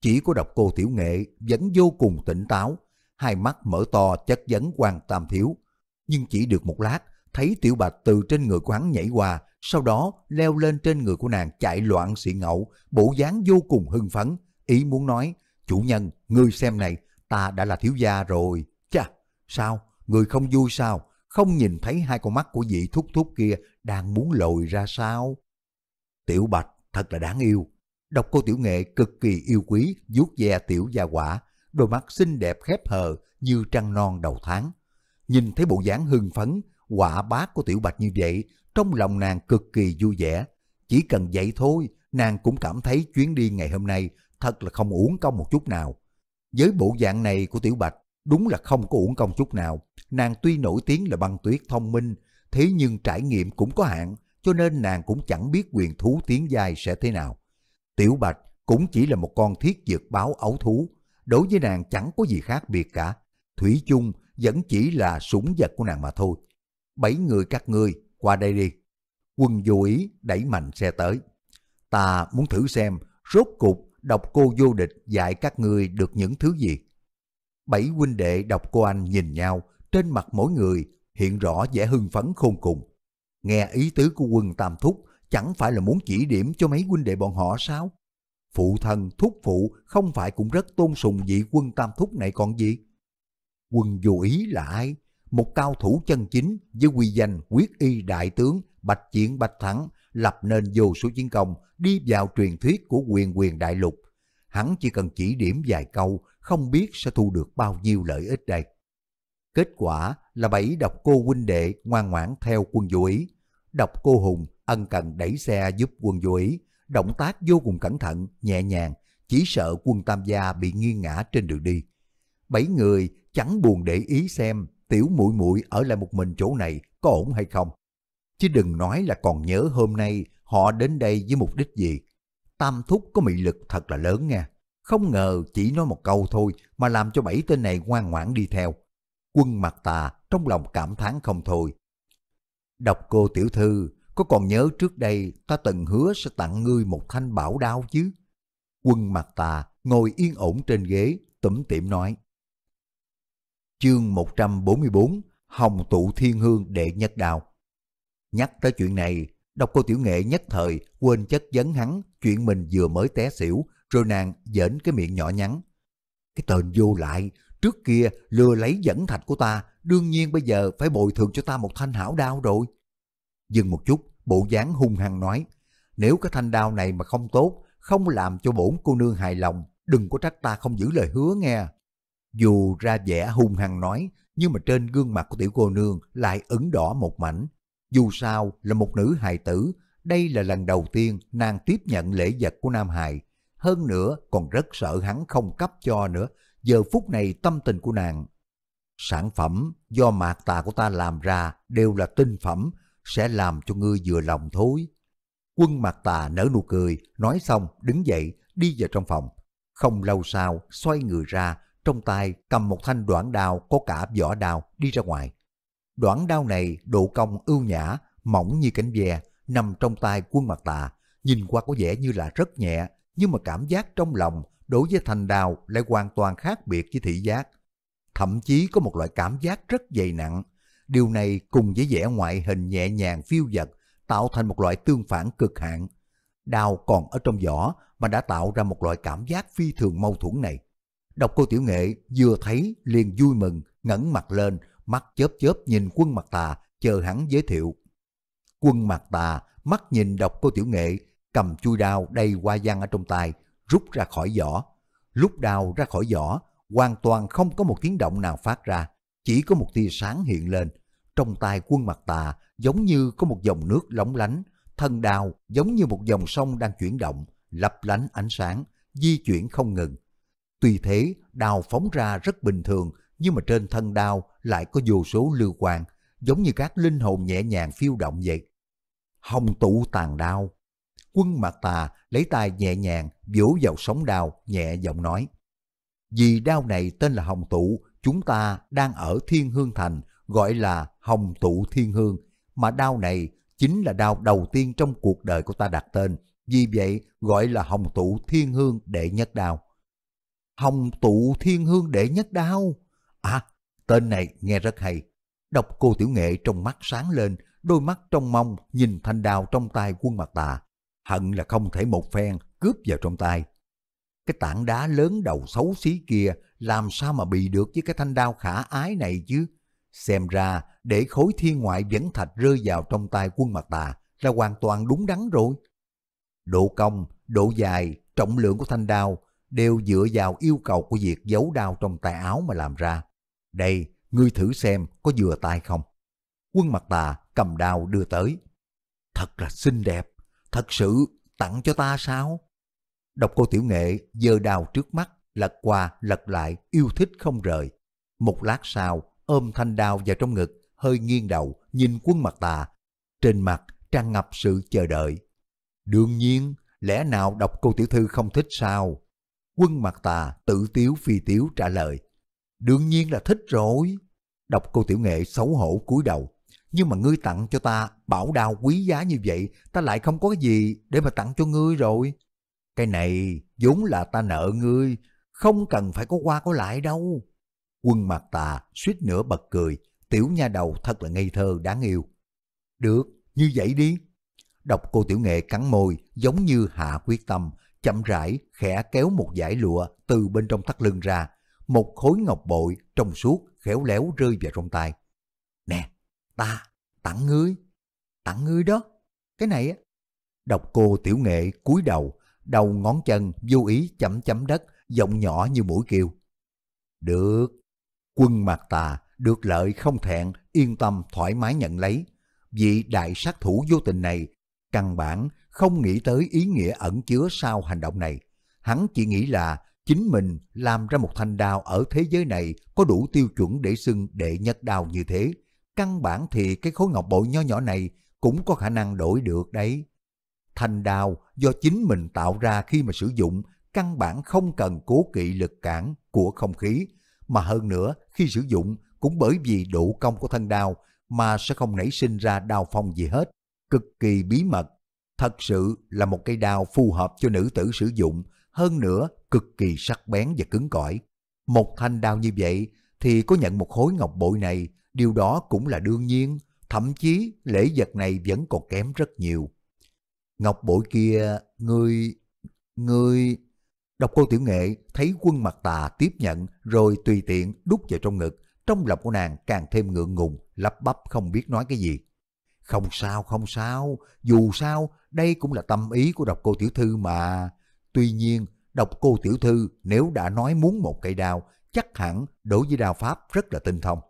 Chỉ có độc cô tiểu nghệ vẫn vô cùng tỉnh táo, hai mắt mở to chất vấn quan tam thiếu. Nhưng chỉ được một lát thấy tiểu bạch từ trên người của hắn nhảy qua, sau đó leo lên trên người của nàng chạy loạn xị ngẫu, bộ dáng vô cùng hưng phấn, ý muốn nói, chủ nhân, ngươi xem này, ta đã là thiếu gia rồi. Chà, sao, người không vui sao, không nhìn thấy hai con mắt của vị thúc thúc kia đang muốn lồi ra sao? Tiểu bạch thật là đáng yêu, độc cô tiểu nghệ cực kỳ yêu quý, vuốt ve tiểu gia quả, đôi mắt xinh đẹp khép hờ như trăng non đầu tháng. Nhìn thấy bộ dáng hưng phấn, quả bác của Tiểu Bạch như vậy, trong lòng nàng cực kỳ vui vẻ. Chỉ cần vậy thôi, nàng cũng cảm thấy chuyến đi ngày hôm nay thật là không uổng công một chút nào. Với bộ dạng này của Tiểu Bạch, đúng là không có uổng công chút nào. Nàng tuy nổi tiếng là băng tuyết thông minh, thế nhưng trải nghiệm cũng có hạn, cho nên nàng cũng chẳng biết quyền thú tiến dài sẽ thế nào. Tiểu Bạch cũng chỉ là một con thiết dược báo ấu thú, đối với nàng chẳng có gì khác biệt cả. Thủy chung vẫn chỉ là súng vật của nàng mà thôi bảy người các ngươi qua đây đi. Quân vô ý đẩy mạnh xe tới. Ta muốn thử xem rốt cục độc cô vô địch dạy các ngươi được những thứ gì. Bảy huynh đệ độc cô anh nhìn nhau, trên mặt mỗi người hiện rõ vẻ hưng phấn khôn cùng. Nghe ý tứ của quân Tam Thúc chẳng phải là muốn chỉ điểm cho mấy huynh đệ bọn họ sao? Phụ thân, thúc phụ không phải cũng rất tôn sùng vị quân Tam Thúc này còn gì? Quân vô ý là ai? một cao thủ chân chính với quy danh quyết y đại tướng Bạch Chiến Bạch Thắng lập nên vô số chiến công đi vào truyền thuyết của quyền quyền đại lục. Hắn chỉ cần chỉ điểm vài câu, không biết sẽ thu được bao nhiêu lợi ích đây. Kết quả là bảy độc cô huynh đệ ngoan ngoãn theo quân vũ ý. Độc cô Hùng ân cần đẩy xe giúp quân vũ ý, động tác vô cùng cẩn thận, nhẹ nhàng, chỉ sợ quân tam gia bị nghiêng ngã trên đường đi. Bảy người chẳng buồn để ý xem tiểu muội muội ở lại một mình chỗ này có ổn hay không. Chứ đừng nói là còn nhớ hôm nay họ đến đây với mục đích gì. Tam thúc có mị lực thật là lớn nha. Không ngờ chỉ nói một câu thôi mà làm cho bảy tên này ngoan ngoãn đi theo. Quân mặt tà trong lòng cảm thán không thôi. Đọc cô tiểu thư, có còn nhớ trước đây ta từng hứa sẽ tặng ngươi một thanh bảo đao chứ? Quân mặt tà ngồi yên ổn trên ghế, tủm tỉm nói chương 144, Hồng tụ thiên hương đệ nhất đạo. Nhắc tới chuyện này, độc cô tiểu nghệ nhất thời quên chất vấn hắn chuyện mình vừa mới té xỉu, rồi nàng dễn cái miệng nhỏ nhắn. Cái tên vô lại, trước kia lừa lấy dẫn thạch của ta, đương nhiên bây giờ phải bồi thường cho ta một thanh hảo đao rồi. Dừng một chút, bộ dáng hung hăng nói, nếu cái thanh đao này mà không tốt, không làm cho bổn cô nương hài lòng, đừng có trách ta không giữ lời hứa nghe. Dù ra vẻ hung hăng nói, nhưng mà trên gương mặt của tiểu cô nương lại ửng đỏ một mảnh. Dù sao là một nữ hài tử, đây là lần đầu tiên nàng tiếp nhận lễ vật của Nam Hài. Hơn nữa còn rất sợ hắn không cấp cho nữa. Giờ phút này tâm tình của nàng. Sản phẩm do mạc tà của ta làm ra đều là tinh phẩm, sẽ làm cho ngươi vừa lòng thôi Quân mạc tà nở nụ cười, nói xong đứng dậy đi vào trong phòng. Không lâu sau xoay người ra trong tay cầm một thanh đoạn đao có cả vỏ đao đi ra ngoài. Đoạn đao này độ cong ưu nhã, mỏng như cánh ve, nằm trong tay quân mặt tà, nhìn qua có vẻ như là rất nhẹ, nhưng mà cảm giác trong lòng đối với thanh đao lại hoàn toàn khác biệt với thị giác. Thậm chí có một loại cảm giác rất dày nặng. Điều này cùng với vẻ ngoại hình nhẹ nhàng phiêu dật tạo thành một loại tương phản cực hạn. Đao còn ở trong vỏ mà đã tạo ra một loại cảm giác phi thường mâu thuẫn này. Độc cô Tiểu Nghệ vừa thấy liền vui mừng, ngẩng mặt lên, mắt chớp chớp nhìn quân mặt tà, chờ hắn giới thiệu. Quân mặt tà, mắt nhìn độc cô Tiểu Nghệ, cầm chui đao đầy hoa giang ở trong tay, rút ra khỏi vỏ. Lúc đao ra khỏi vỏ, hoàn toàn không có một tiếng động nào phát ra, chỉ có một tia sáng hiện lên. Trong tay quân mặt tà giống như có một dòng nước lóng lánh, thân đao giống như một dòng sông đang chuyển động, lấp lánh ánh sáng, di chuyển không ngừng Tuy thế, đao phóng ra rất bình thường, nhưng mà trên thân đao lại có vô số lưu quang, giống như các linh hồn nhẹ nhàng phiêu động vậy. Hồng tụ tàn đao. Quân mặt tà lấy tay nhẹ nhàng vỗ vào sóng đao, nhẹ giọng nói. Vì đao này tên là Hồng tụ, chúng ta đang ở Thiên Hương Thành, gọi là Hồng tụ Thiên Hương, mà đao này chính là đao đầu tiên trong cuộc đời của ta đặt tên, vì vậy gọi là Hồng tụ Thiên Hương đệ nhất đao. Hồng tụ thiên hương đệ nhất đao. À, tên này nghe rất hay. Đọc cô tiểu nghệ trong mắt sáng lên, đôi mắt trong mong nhìn thanh đao trong tay quân mặt tà. Hận là không thể một phen cướp vào trong tay. Cái tảng đá lớn đầu xấu xí kia làm sao mà bị được với cái thanh đao khả ái này chứ? Xem ra để khối thiên ngoại vẫn thạch rơi vào trong tay quân mặt tà là hoàn toàn đúng đắn rồi. Độ cong, độ dài, trọng lượng của thanh đao đều dựa vào yêu cầu của việc giấu đao trong tay áo mà làm ra. Đây, ngươi thử xem có vừa tay không. Quân mặt tà cầm đao đưa tới. Thật là xinh đẹp, thật sự tặng cho ta sao? Độc cô tiểu nghệ giơ đao trước mắt, lật qua lật lại, yêu thích không rời. Một lát sau, ôm thanh đao vào trong ngực, hơi nghiêng đầu, nhìn quân mặt tà. Trên mặt tràn ngập sự chờ đợi. Đương nhiên, lẽ nào độc cô tiểu thư không thích sao? Quân mặt tà tự tiếu phi tiếu trả lời. Đương nhiên là thích rồi. Đọc cô tiểu nghệ xấu hổ cúi đầu. Nhưng mà ngươi tặng cho ta bảo đao quý giá như vậy, ta lại không có cái gì để mà tặng cho ngươi rồi. Cái này vốn là ta nợ ngươi, không cần phải có qua có lại đâu. Quân mặt tà suýt nữa bật cười, tiểu nha đầu thật là ngây thơ đáng yêu. Được, như vậy đi. Đọc cô tiểu nghệ cắn môi giống như hạ quyết tâm, chậm rãi khẽ kéo một dải lụa từ bên trong thắt lưng ra, một khối ngọc bội trong suốt khéo léo rơi vào trong tay. Nè, ta, tặng ngươi, tặng ngươi đó, cái này á. Độc cô tiểu nghệ cúi đầu, đầu ngón chân vô ý chấm chấm đất, giọng nhỏ như mũi kêu. Được, quân mạc tà được lợi không thẹn, yên tâm thoải mái nhận lấy. Vị đại sát thủ vô tình này, căn bản không nghĩ tới ý nghĩa ẩn chứa sau hành động này. Hắn chỉ nghĩ là chính mình làm ra một thanh đao ở thế giới này có đủ tiêu chuẩn để xưng đệ nhất đao như thế. Căn bản thì cái khối ngọc bội nho nhỏ này cũng có khả năng đổi được đấy. Thanh đao do chính mình tạo ra khi mà sử dụng căn bản không cần cố kỵ lực cản của không khí, mà hơn nữa khi sử dụng cũng bởi vì độ công của thân đao mà sẽ không nảy sinh ra đao phong gì hết, cực kỳ bí mật Thật sự là một cây đao phù hợp cho nữ tử sử dụng, hơn nữa cực kỳ sắc bén và cứng cỏi. Một thanh đao như vậy thì có nhận một khối ngọc bội này, điều đó cũng là đương nhiên, thậm chí lễ vật này vẫn còn kém rất nhiều. Ngọc bội kia, ngươi... ngươi... Độc cô tiểu nghệ thấy quân mặt tà tiếp nhận rồi tùy tiện đút vào trong ngực, trong lòng của nàng càng thêm ngượng ngùng, lắp bắp không biết nói cái gì. Không sao, không sao, dù sao, đây cũng là tâm ý của độc cô tiểu thư mà. Tuy nhiên, độc cô tiểu thư nếu đã nói muốn một cây đao, chắc hẳn đối với đao pháp rất là tinh thông.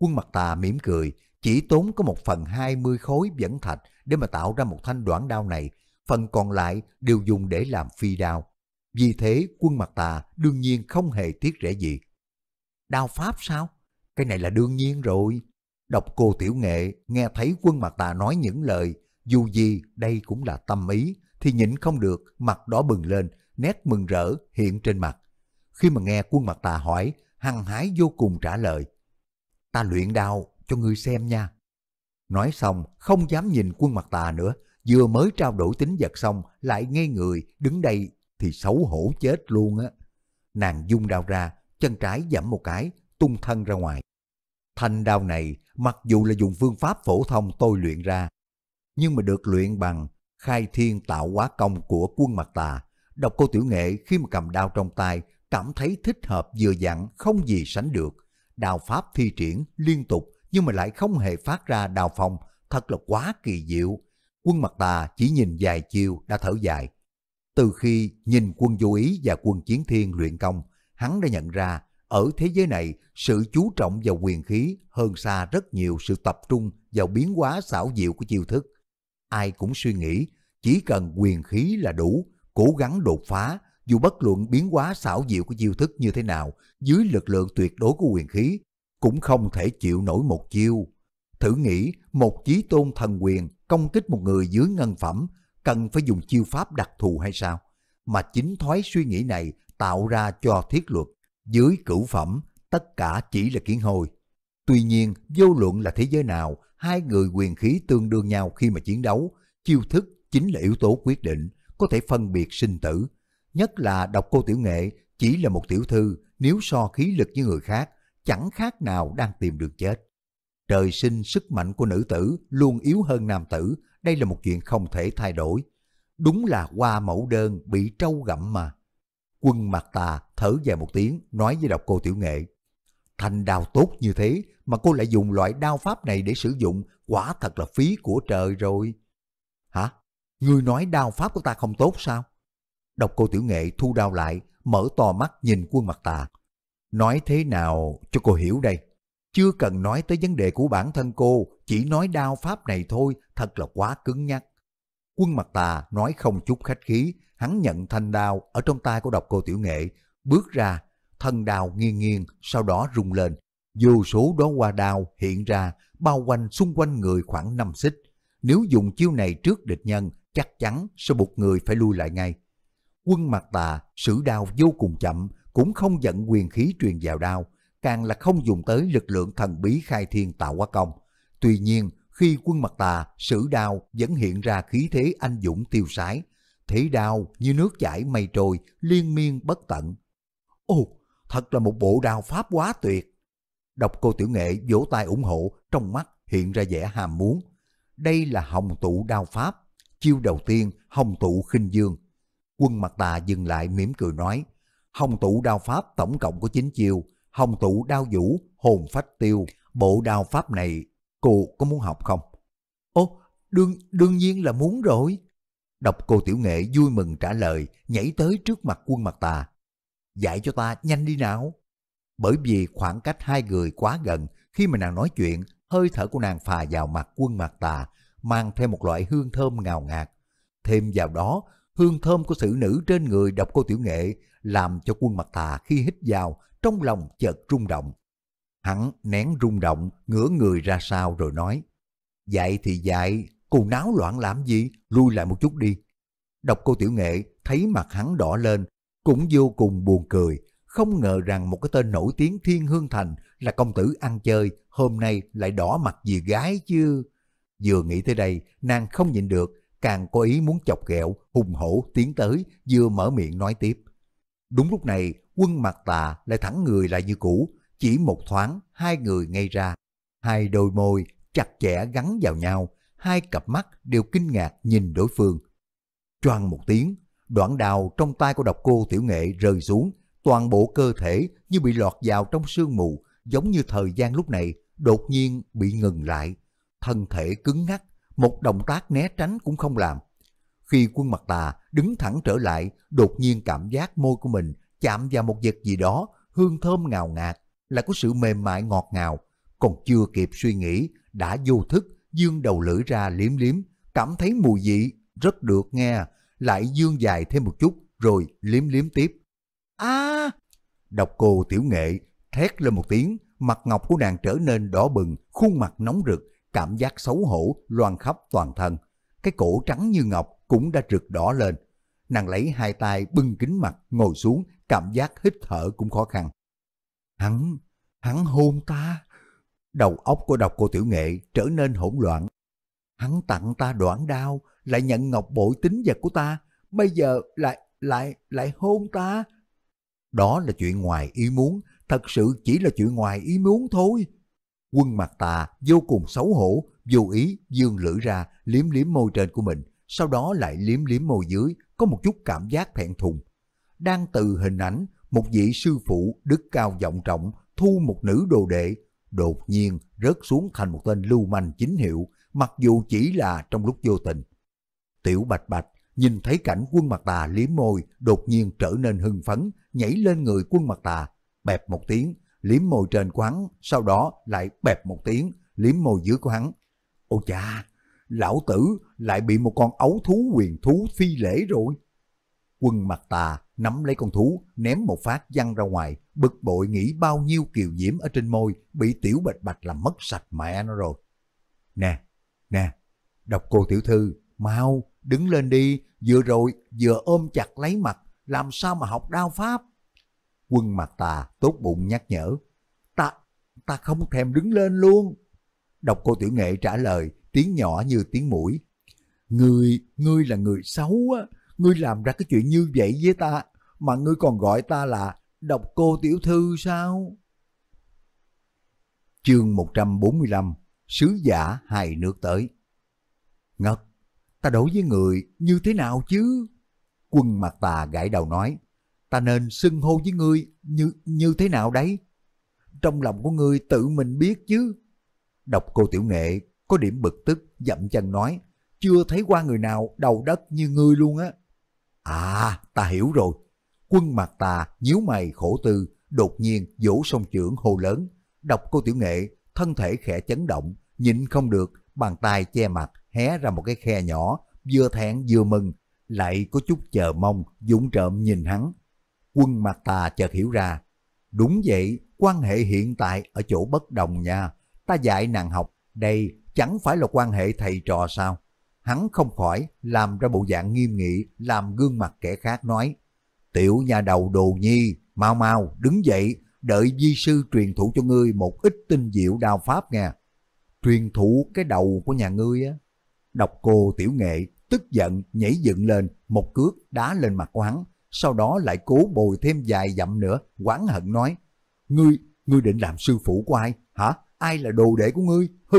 Quân mặt tà mỉm cười, chỉ tốn có một phần hai mươi khối dẫn thạch để mà tạo ra một thanh đoạn đao này, phần còn lại đều dùng để làm phi đao. Vì thế quân mặt tà đương nhiên không hề tiếc rẻ gì. Đao pháp sao? Cái này là đương nhiên rồi. Độc cô Tiểu Nghệ nghe thấy quân mặt tà nói những lời, dù gì đây cũng là tâm ý, thì nhịn không được, mặt đỏ bừng lên, nét mừng rỡ hiện trên mặt. Khi mà nghe quân mặt tà hỏi, hăng hái vô cùng trả lời. Ta luyện đao cho ngươi xem nha. Nói xong, không dám nhìn quân mặt tà nữa, vừa mới trao đổi tính vật xong, lại ngây người, đứng đây thì xấu hổ chết luôn á. Nàng dung đao ra, chân trái giẫm một cái, tung thân ra ngoài. Thanh đao này mặc dù là dùng phương pháp phổ thông tôi luyện ra, nhưng mà được luyện bằng khai thiên tạo hóa công của quân mặt tà. Độc cô tiểu nghệ khi mà cầm đao trong tay cảm thấy thích hợp vừa dặn không gì sánh được. Đào pháp thi triển liên tục nhưng mà lại không hề phát ra đào phong, thật là quá kỳ diệu. Quân mặt tà chỉ nhìn dài chiều đã thở dài. Từ khi nhìn quân vô ý và quân chiến thiên luyện công, hắn đã nhận ra ở thế giới này, sự chú trọng vào quyền khí hơn xa rất nhiều sự tập trung vào biến hóa xảo diệu của chiêu thức. Ai cũng suy nghĩ, chỉ cần quyền khí là đủ, cố gắng đột phá, dù bất luận biến hóa xảo diệu của chiêu thức như thế nào, dưới lực lượng tuyệt đối của quyền khí, cũng không thể chịu nổi một chiêu. Thử nghĩ, một chí tôn thần quyền công kích một người dưới ngân phẩm, cần phải dùng chiêu pháp đặc thù hay sao? Mà chính thói suy nghĩ này tạo ra cho thiết luật dưới cửu phẩm, tất cả chỉ là kiến hồi. Tuy nhiên, vô luận là thế giới nào, hai người quyền khí tương đương nhau khi mà chiến đấu, chiêu thức chính là yếu tố quyết định, có thể phân biệt sinh tử. Nhất là độc cô tiểu nghệ chỉ là một tiểu thư, nếu so khí lực như người khác, chẳng khác nào đang tìm đường chết. Trời sinh sức mạnh của nữ tử luôn yếu hơn nam tử, đây là một chuyện không thể thay đổi. Đúng là qua mẫu đơn bị trâu gặm mà. Quân mặt tà thở dài một tiếng, nói với độc cô Tiểu Nghệ. Thành đào tốt như thế mà cô lại dùng loại đao pháp này để sử dụng, quả thật là phí của trời rồi. Hả? Người nói đao pháp của ta không tốt sao? Độc cô Tiểu Nghệ thu đao lại, mở to mắt nhìn quân mặt tà. Nói thế nào cho cô hiểu đây? Chưa cần nói tới vấn đề của bản thân cô, chỉ nói đao pháp này thôi, thật là quá cứng nhắc. Quân mặt tà nói không chút khách khí, hắn nhận thanh đao ở trong tay của độc cô Tiểu Nghệ, bước ra, thân đao nghiêng nghiêng, sau đó rung lên. dù số đó qua đao hiện ra, bao quanh xung quanh người khoảng 5 xích. Nếu dùng chiêu này trước địch nhân, chắc chắn sẽ buộc người phải lui lại ngay. Quân mặt tà, sử đao vô cùng chậm, cũng không dẫn quyền khí truyền vào đao, càng là không dùng tới lực lượng thần bí khai thiên tạo quá công. Tuy nhiên, khi quân mặt tà, sử đao vẫn hiện ra khí thế anh dũng tiêu sái, Thế đao như nước chảy mây trôi, liên miên bất tận. Ồ, thật là một bộ đao pháp quá tuyệt. độc cô tiểu nghệ vỗ tay ủng hộ, trong mắt hiện ra vẻ hàm muốn. Đây là hồng tụ đao pháp, chiêu đầu tiên hồng tụ khinh dương. Quân mặt tà dừng lại mỉm cười nói, hồng tụ đao pháp tổng cộng có 9 chiêu, hồng tụ đao vũ, hồn phách tiêu, bộ đao pháp này, cô có muốn học không? Ô, đương, đương nhiên là muốn rồi. Đọc cô Tiểu Nghệ vui mừng trả lời, nhảy tới trước mặt quân mặt tà. Dạy cho ta nhanh đi nào. Bởi vì khoảng cách hai người quá gần, khi mà nàng nói chuyện, hơi thở của nàng phà vào mặt quân mặt tà, mang thêm một loại hương thơm ngào ngạt. Thêm vào đó, hương thơm của sự nữ trên người đọc cô Tiểu Nghệ làm cho quân mặt tà khi hít vào, trong lòng chợt rung động. Hắn nén rung động, ngửa người ra sau rồi nói, Dạy thì dạy, cô náo loạn làm gì, lui lại một chút đi. Độc cô Tiểu Nghệ thấy mặt hắn đỏ lên, cũng vô cùng buồn cười, không ngờ rằng một cái tên nổi tiếng Thiên Hương Thành là công tử ăn chơi, hôm nay lại đỏ mặt vì gái chứ. Vừa nghĩ tới đây, nàng không nhịn được, càng có ý muốn chọc ghẹo, hùng hổ tiến tới, vừa mở miệng nói tiếp. Đúng lúc này, quân mặt tà lại thẳng người lại như cũ, chỉ một thoáng, hai người ngay ra. Hai đôi môi chặt chẽ gắn vào nhau, hai cặp mắt đều kinh ngạc nhìn đối phương. Choang một tiếng, đoạn đào trong tay của độc cô Tiểu Nghệ rơi xuống, toàn bộ cơ thể như bị lọt vào trong sương mù, giống như thời gian lúc này đột nhiên bị ngừng lại. Thân thể cứng ngắc, một động tác né tránh cũng không làm. Khi quân mặt tà đứng thẳng trở lại, đột nhiên cảm giác môi của mình chạm vào một vật gì đó, hương thơm ngào ngạt, là có sự mềm mại ngọt ngào. Còn chưa kịp suy nghĩ, đã vô thức dương đầu lưỡi ra liếm liếm, cảm thấy mùi vị rất được nghe, lại dương dài thêm một chút rồi liếm liếm tiếp. a à, Độc cô tiểu nghệ thét lên một tiếng, mặt ngọc của nàng trở nên đỏ bừng, khuôn mặt nóng rực, cảm giác xấu hổ loan khắp toàn thân. Cái cổ trắng như ngọc cũng đã rực đỏ lên. Nàng lấy hai tay bưng kính mặt ngồi xuống, cảm giác hít thở cũng khó khăn. Hắn, hắn hôn ta đầu óc của độc cô tiểu nghệ trở nên hỗn loạn. Hắn tặng ta đoạn đao, lại nhận ngọc bội tính vật của ta, bây giờ lại, lại, lại hôn ta. Đó là chuyện ngoài ý muốn, thật sự chỉ là chuyện ngoài ý muốn thôi. Quân mặt tà vô cùng xấu hổ, vô ý dương lưỡi ra, liếm liếm môi trên của mình, sau đó lại liếm liếm môi dưới, có một chút cảm giác thẹn thùng. Đang từ hình ảnh, một vị sư phụ đức cao vọng trọng thu một nữ đồ đệ đột nhiên rớt xuống thành một tên lưu manh chính hiệu, mặc dù chỉ là trong lúc vô tình. Tiểu Bạch Bạch nhìn thấy cảnh quân mặt tà liếm môi đột nhiên trở nên hưng phấn, nhảy lên người quân mặt tà, bẹp một tiếng, liếm môi trên của hắn, sau đó lại bẹp một tiếng, liếm môi dưới của hắn. Ô cha, lão tử lại bị một con ấu thú quyền thú phi lễ rồi. Quân mặt tà nắm lấy con thú, ném một phát văng ra ngoài, bực bội nghĩ bao nhiêu kiều diễm ở trên môi bị tiểu bạch bạch làm mất sạch mẹ nó rồi. Nè, nè, đọc cô tiểu thư, mau, đứng lên đi, vừa rồi, vừa ôm chặt lấy mặt, làm sao mà học đao pháp. Quân mặt tà tốt bụng nhắc nhở, ta, ta không thèm đứng lên luôn. Đọc cô tiểu nghệ trả lời, tiếng nhỏ như tiếng mũi. Người, ngươi là người xấu á, ngươi làm ra cái chuyện như vậy với ta, mà ngươi còn gọi ta là độc cô tiểu thư sao? Chương 145 Sứ giả hài nước tới Ngất, ta đối với người như thế nào chứ? Quân mặt tà gãi đầu nói, ta nên xưng hô với ngươi như như thế nào đấy? Trong lòng của ngươi tự mình biết chứ. Độc cô tiểu nghệ có điểm bực tức, dậm chân nói, chưa thấy qua người nào đầu đất như ngươi luôn á. À, ta hiểu rồi. Quân mặt tà nhíu mày khổ tư, đột nhiên vỗ sông trưởng hô lớn. Đọc cô tiểu nghệ, thân thể khẽ chấn động, nhịn không được, bàn tay che mặt, hé ra một cái khe nhỏ, vừa thẹn vừa mừng, lại có chút chờ mong, dũng trộm nhìn hắn. Quân mặt tà chợt hiểu ra, đúng vậy, quan hệ hiện tại ở chỗ bất đồng nha, ta dạy nàng học, đây chẳng phải là quan hệ thầy trò sao? hắn không khỏi làm ra bộ dạng nghiêm nghị, làm gương mặt kẻ khác nói, tiểu nhà đầu đồ nhi, mau mau, đứng dậy, đợi di sư truyền thụ cho ngươi một ít tinh diệu đao pháp nghe. Truyền thụ cái đầu của nhà ngươi á. Đọc cô tiểu nghệ, tức giận, nhảy dựng lên, một cước đá lên mặt của hắn, sau đó lại cố bồi thêm vài dặm nữa, quán hận nói, ngươi, ngươi định làm sư phụ của ai, hả? Ai là đồ đệ của ngươi? Hư!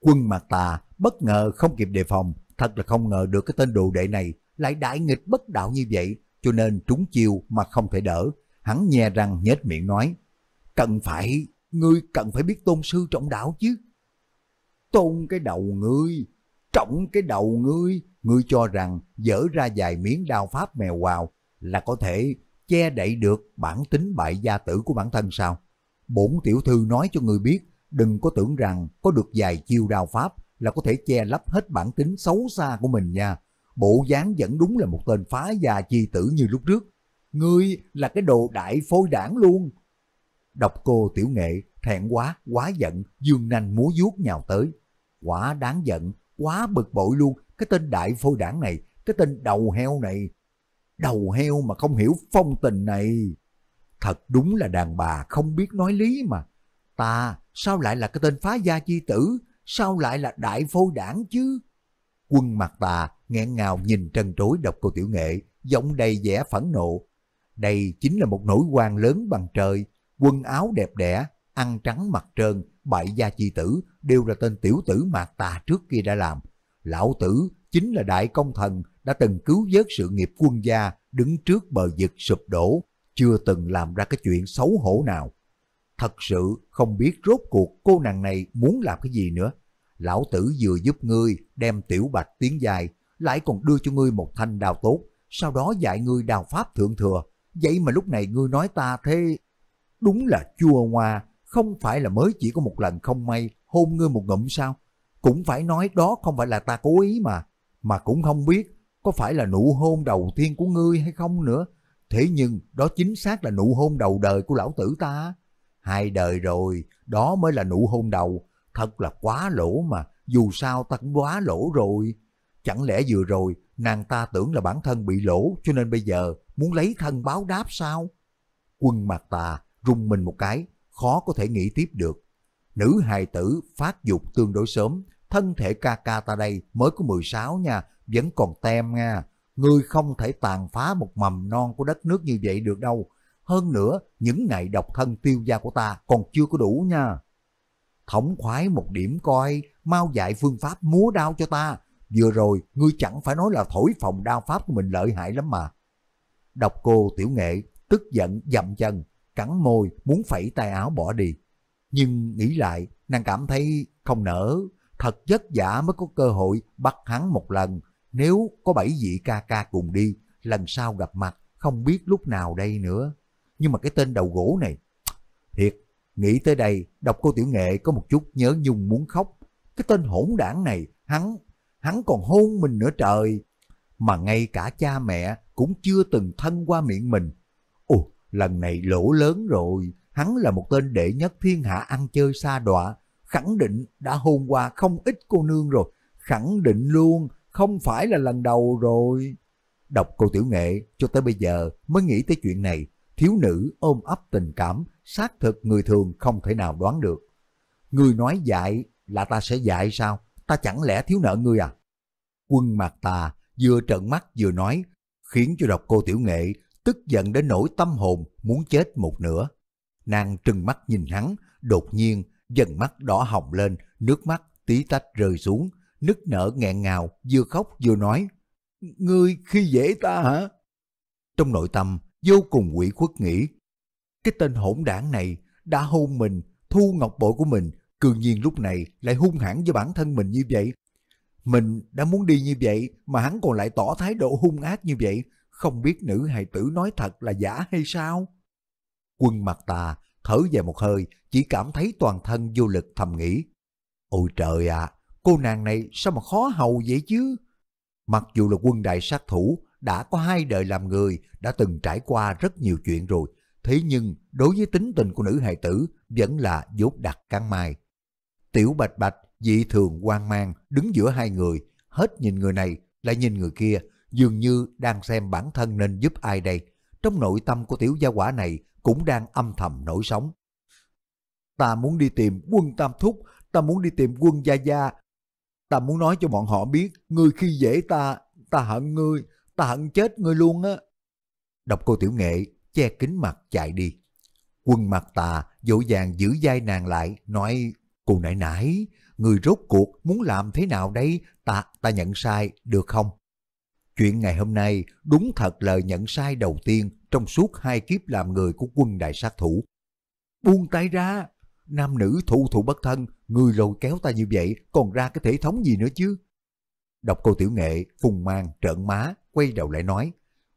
Quân mặt tà bất ngờ không kịp đề phòng, thật là không ngờ được cái tên đồ đệ này lại đại nghịch bất đạo như vậy, cho nên trúng chiêu mà không thể đỡ. Hắn nhe răng nhếch miệng nói, cần phải, ngươi cần phải biết tôn sư trọng đạo chứ. Tôn cái đầu ngươi, trọng cái đầu ngươi, ngươi cho rằng dở ra vài miếng đao pháp mèo vào là có thể che đậy được bản tính bại gia tử của bản thân sao? Bổn tiểu thư nói cho ngươi biết, đừng có tưởng rằng có được vài chiêu đao pháp là có thể che lấp hết bản tính xấu xa của mình nha. Bộ dáng vẫn đúng là một tên phá gia chi tử như lúc trước. Ngươi là cái đồ đại phôi đảng luôn. Độc cô tiểu nghệ, thẹn quá, quá giận, dương nanh múa vuốt nhào tới. Quá đáng giận, quá bực bội luôn, cái tên đại phôi đảng này, cái tên đầu heo này. Đầu heo mà không hiểu phong tình này. Thật đúng là đàn bà không biết nói lý mà. Ta sao lại là cái tên phá gia chi tử sao lại là đại phôi đảng chứ? Quân mặt tà nghẹn ngào nhìn trần trối độc cô Tiểu Nghệ, giọng đầy vẻ phẫn nộ. Đây chính là một nỗi quan lớn bằng trời, quân áo đẹp đẽ, ăn trắng mặt trơn, bại gia chi tử đều là tên tiểu tử mạc tà trước kia đã làm. Lão tử chính là đại công thần đã từng cứu vớt sự nghiệp quân gia đứng trước bờ vực sụp đổ, chưa từng làm ra cái chuyện xấu hổ nào thật sự không biết rốt cuộc cô nàng này muốn làm cái gì nữa. Lão tử vừa giúp ngươi đem tiểu bạch tiến dài, lại còn đưa cho ngươi một thanh đào tốt, sau đó dạy ngươi đào pháp thượng thừa. Vậy mà lúc này ngươi nói ta thế... Đúng là chua ngoa, không phải là mới chỉ có một lần không may hôn ngươi một ngụm sao? Cũng phải nói đó không phải là ta cố ý mà, mà cũng không biết có phải là nụ hôn đầu tiên của ngươi hay không nữa. Thế nhưng đó chính xác là nụ hôn đầu đời của lão tử ta. Hai đời rồi, đó mới là nụ hôn đầu. Thật là quá lỗ mà, dù sao ta cũng quá lỗ rồi. Chẳng lẽ vừa rồi nàng ta tưởng là bản thân bị lỗ cho nên bây giờ muốn lấy thân báo đáp sao? Quân mặt tà rung mình một cái, khó có thể nghĩ tiếp được. Nữ hài tử phát dục tương đối sớm, thân thể ca ca ta đây mới có 16 nha, vẫn còn tem nha. Ngươi không thể tàn phá một mầm non của đất nước như vậy được đâu, hơn nữa, những ngày độc thân tiêu gia của ta còn chưa có đủ nha. Thống khoái một điểm coi, mau dạy phương pháp múa đao cho ta. Vừa rồi, ngươi chẳng phải nói là thổi phòng đao pháp của mình lợi hại lắm mà. Độc cô tiểu nghệ, tức giận dậm chân, cắn môi muốn phẩy tay áo bỏ đi. Nhưng nghĩ lại, nàng cảm thấy không nỡ, thật vất giả mới có cơ hội bắt hắn một lần. Nếu có bảy vị ca ca cùng đi, lần sau gặp mặt không biết lúc nào đây nữa nhưng mà cái tên đầu gỗ này, thiệt, nghĩ tới đây, đọc cô Tiểu Nghệ có một chút nhớ nhung muốn khóc. Cái tên hỗn đảng này, hắn, hắn còn hôn mình nữa trời. Mà ngay cả cha mẹ cũng chưa từng thân qua miệng mình. Ồ, lần này lỗ lớn rồi, hắn là một tên đệ nhất thiên hạ ăn chơi xa đọa, khẳng định đã hôn qua không ít cô nương rồi, khẳng định luôn, không phải là lần đầu rồi. Đọc cô Tiểu Nghệ cho tới bây giờ mới nghĩ tới chuyện này, thiếu nữ ôm ấp tình cảm, xác thực người thường không thể nào đoán được. Người nói dạy là ta sẽ dạy sao? Ta chẳng lẽ thiếu nợ ngươi à? Quân mặt ta vừa trợn mắt vừa nói, khiến cho độc cô tiểu nghệ tức giận đến nỗi tâm hồn muốn chết một nửa. Nàng trừng mắt nhìn hắn, đột nhiên dần mắt đỏ hồng lên, nước mắt tí tách rơi xuống, nức nở nghẹn ngào, vừa khóc vừa nói, Ngươi khi dễ ta hả? Trong nội tâm, vô cùng quỷ khuất nghĩ. Cái tên hỗn đảng này đã hôn mình, thu ngọc bội của mình, cường nhiên lúc này lại hung hãn với bản thân mình như vậy. Mình đã muốn đi như vậy mà hắn còn lại tỏ thái độ hung ác như vậy, không biết nữ hài tử nói thật là giả hay sao? Quân mặt tà thở dài một hơi, chỉ cảm thấy toàn thân vô lực thầm nghĩ. Ôi trời ạ, à, cô nàng này sao mà khó hầu vậy chứ? Mặc dù là quân đại sát thủ, đã có hai đời làm người, đã từng trải qua rất nhiều chuyện rồi. Thế nhưng, đối với tính tình của nữ hài tử, vẫn là dốt đặc căng mai. Tiểu Bạch Bạch dị thường quan mang, đứng giữa hai người, hết nhìn người này, lại nhìn người kia, dường như đang xem bản thân nên giúp ai đây. Trong nội tâm của tiểu gia quả này cũng đang âm thầm nổi sóng. Ta muốn đi tìm quân Tam Thúc, ta muốn đi tìm quân Gia Gia, ta muốn nói cho bọn họ biết, ngươi khi dễ ta, ta hận ngươi, ta hận chết ngươi luôn á. Độc cô tiểu nghệ che kính mặt chạy đi. Quân mặt tà dỗ dàng giữ vai nàng lại, nói Cô nãy nãy, người rốt cuộc muốn làm thế nào đây, ta, ta nhận sai, được không? Chuyện ngày hôm nay đúng thật lời nhận sai đầu tiên trong suốt hai kiếp làm người của quân đại sát thủ. Buông tay ra, nam nữ thụ thụ bất thân, người lôi kéo ta như vậy còn ra cái thể thống gì nữa chứ? Độc cô tiểu nghệ phùng mang trợn má, quay đầu lại nói,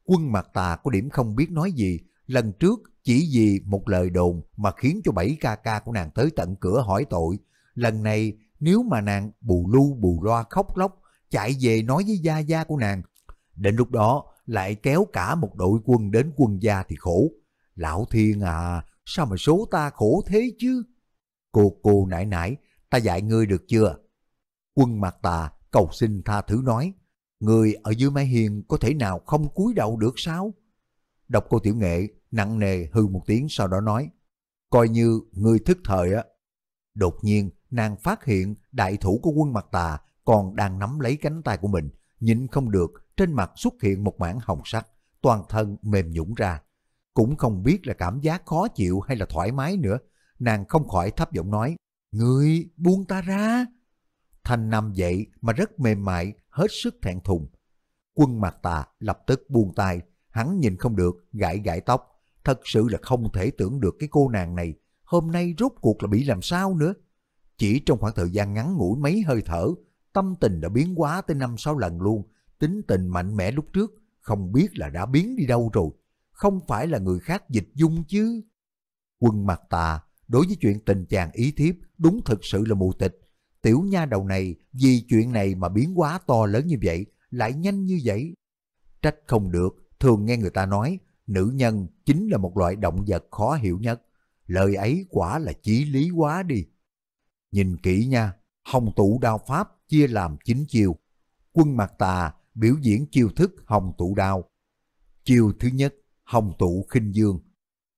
quân mặt tà có điểm không biết nói gì, lần trước chỉ vì một lời đồn mà khiến cho bảy ca ca của nàng tới tận cửa hỏi tội, lần này nếu mà nàng bù lu bù loa khóc lóc, chạy về nói với gia gia của nàng, đến lúc đó lại kéo cả một đội quân đến quân gia thì khổ. Lão Thiên à, sao mà số ta khổ thế chứ? Cô cô nãy nãy, ta dạy ngươi được chưa? Quân mặt tà cầu xin tha thứ nói, Người ở dưới mái hiên có thể nào không cúi đầu được sao? Độc cô Tiểu Nghệ nặng nề hư một tiếng sau đó nói. Coi như người thức thời á. Đột nhiên nàng phát hiện đại thủ của quân mặt tà còn đang nắm lấy cánh tay của mình. Nhìn không được trên mặt xuất hiện một mảng hồng sắc. Toàn thân mềm nhũng ra. Cũng không biết là cảm giác khó chịu hay là thoải mái nữa. Nàng không khỏi thấp giọng nói. Người buông ta ra. Thanh nằm dậy mà rất mềm mại, hết sức thẹn thùng. Quân mặt tà lập tức buông tay, hắn nhìn không được, gãi gãi tóc. Thật sự là không thể tưởng được cái cô nàng này, hôm nay rốt cuộc là bị làm sao nữa. Chỉ trong khoảng thời gian ngắn ngủi mấy hơi thở, tâm tình đã biến quá tới năm sáu lần luôn, tính tình mạnh mẽ lúc trước, không biết là đã biến đi đâu rồi. Không phải là người khác dịch dung chứ. Quân mặt tà, đối với chuyện tình chàng ý thiếp, đúng thực sự là mù tịch, tiểu nha đầu này vì chuyện này mà biến quá to lớn như vậy, lại nhanh như vậy. Trách không được, thường nghe người ta nói, nữ nhân chính là một loại động vật khó hiểu nhất. Lời ấy quả là chí lý quá đi. Nhìn kỹ nha, hồng tụ đao pháp chia làm 9 chiều. Quân mặt tà biểu diễn chiêu thức hồng tụ đao. chiều thứ nhất, hồng tụ khinh dương.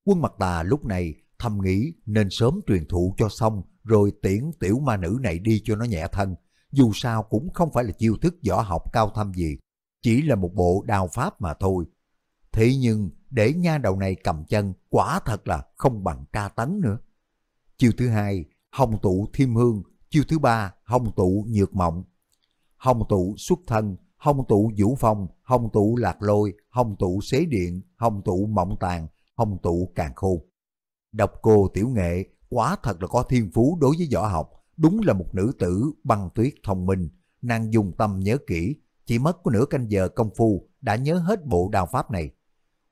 Quân mặt tà lúc này thầm nghĩ nên sớm truyền thụ cho xong rồi tiễn tiểu ma nữ này đi cho nó nhẹ thân, dù sao cũng không phải là chiêu thức võ học cao thâm gì, chỉ là một bộ đào pháp mà thôi. Thế nhưng để nha đầu này cầm chân quả thật là không bằng tra tấn nữa. Chiêu thứ hai, hồng tụ thiêm hương, chiêu thứ ba, hồng tụ nhược mộng. Hồng tụ xuất thân, hồng tụ vũ phong, hồng tụ lạc lôi, hồng tụ xế điện, hồng tụ mộng tàn, hồng tụ càng khôn. Độc cô tiểu nghệ quả thật là có thiên phú đối với võ học, đúng là một nữ tử băng tuyết thông minh, nàng dùng tâm nhớ kỹ, chỉ mất có nửa canh giờ công phu đã nhớ hết bộ đao pháp này.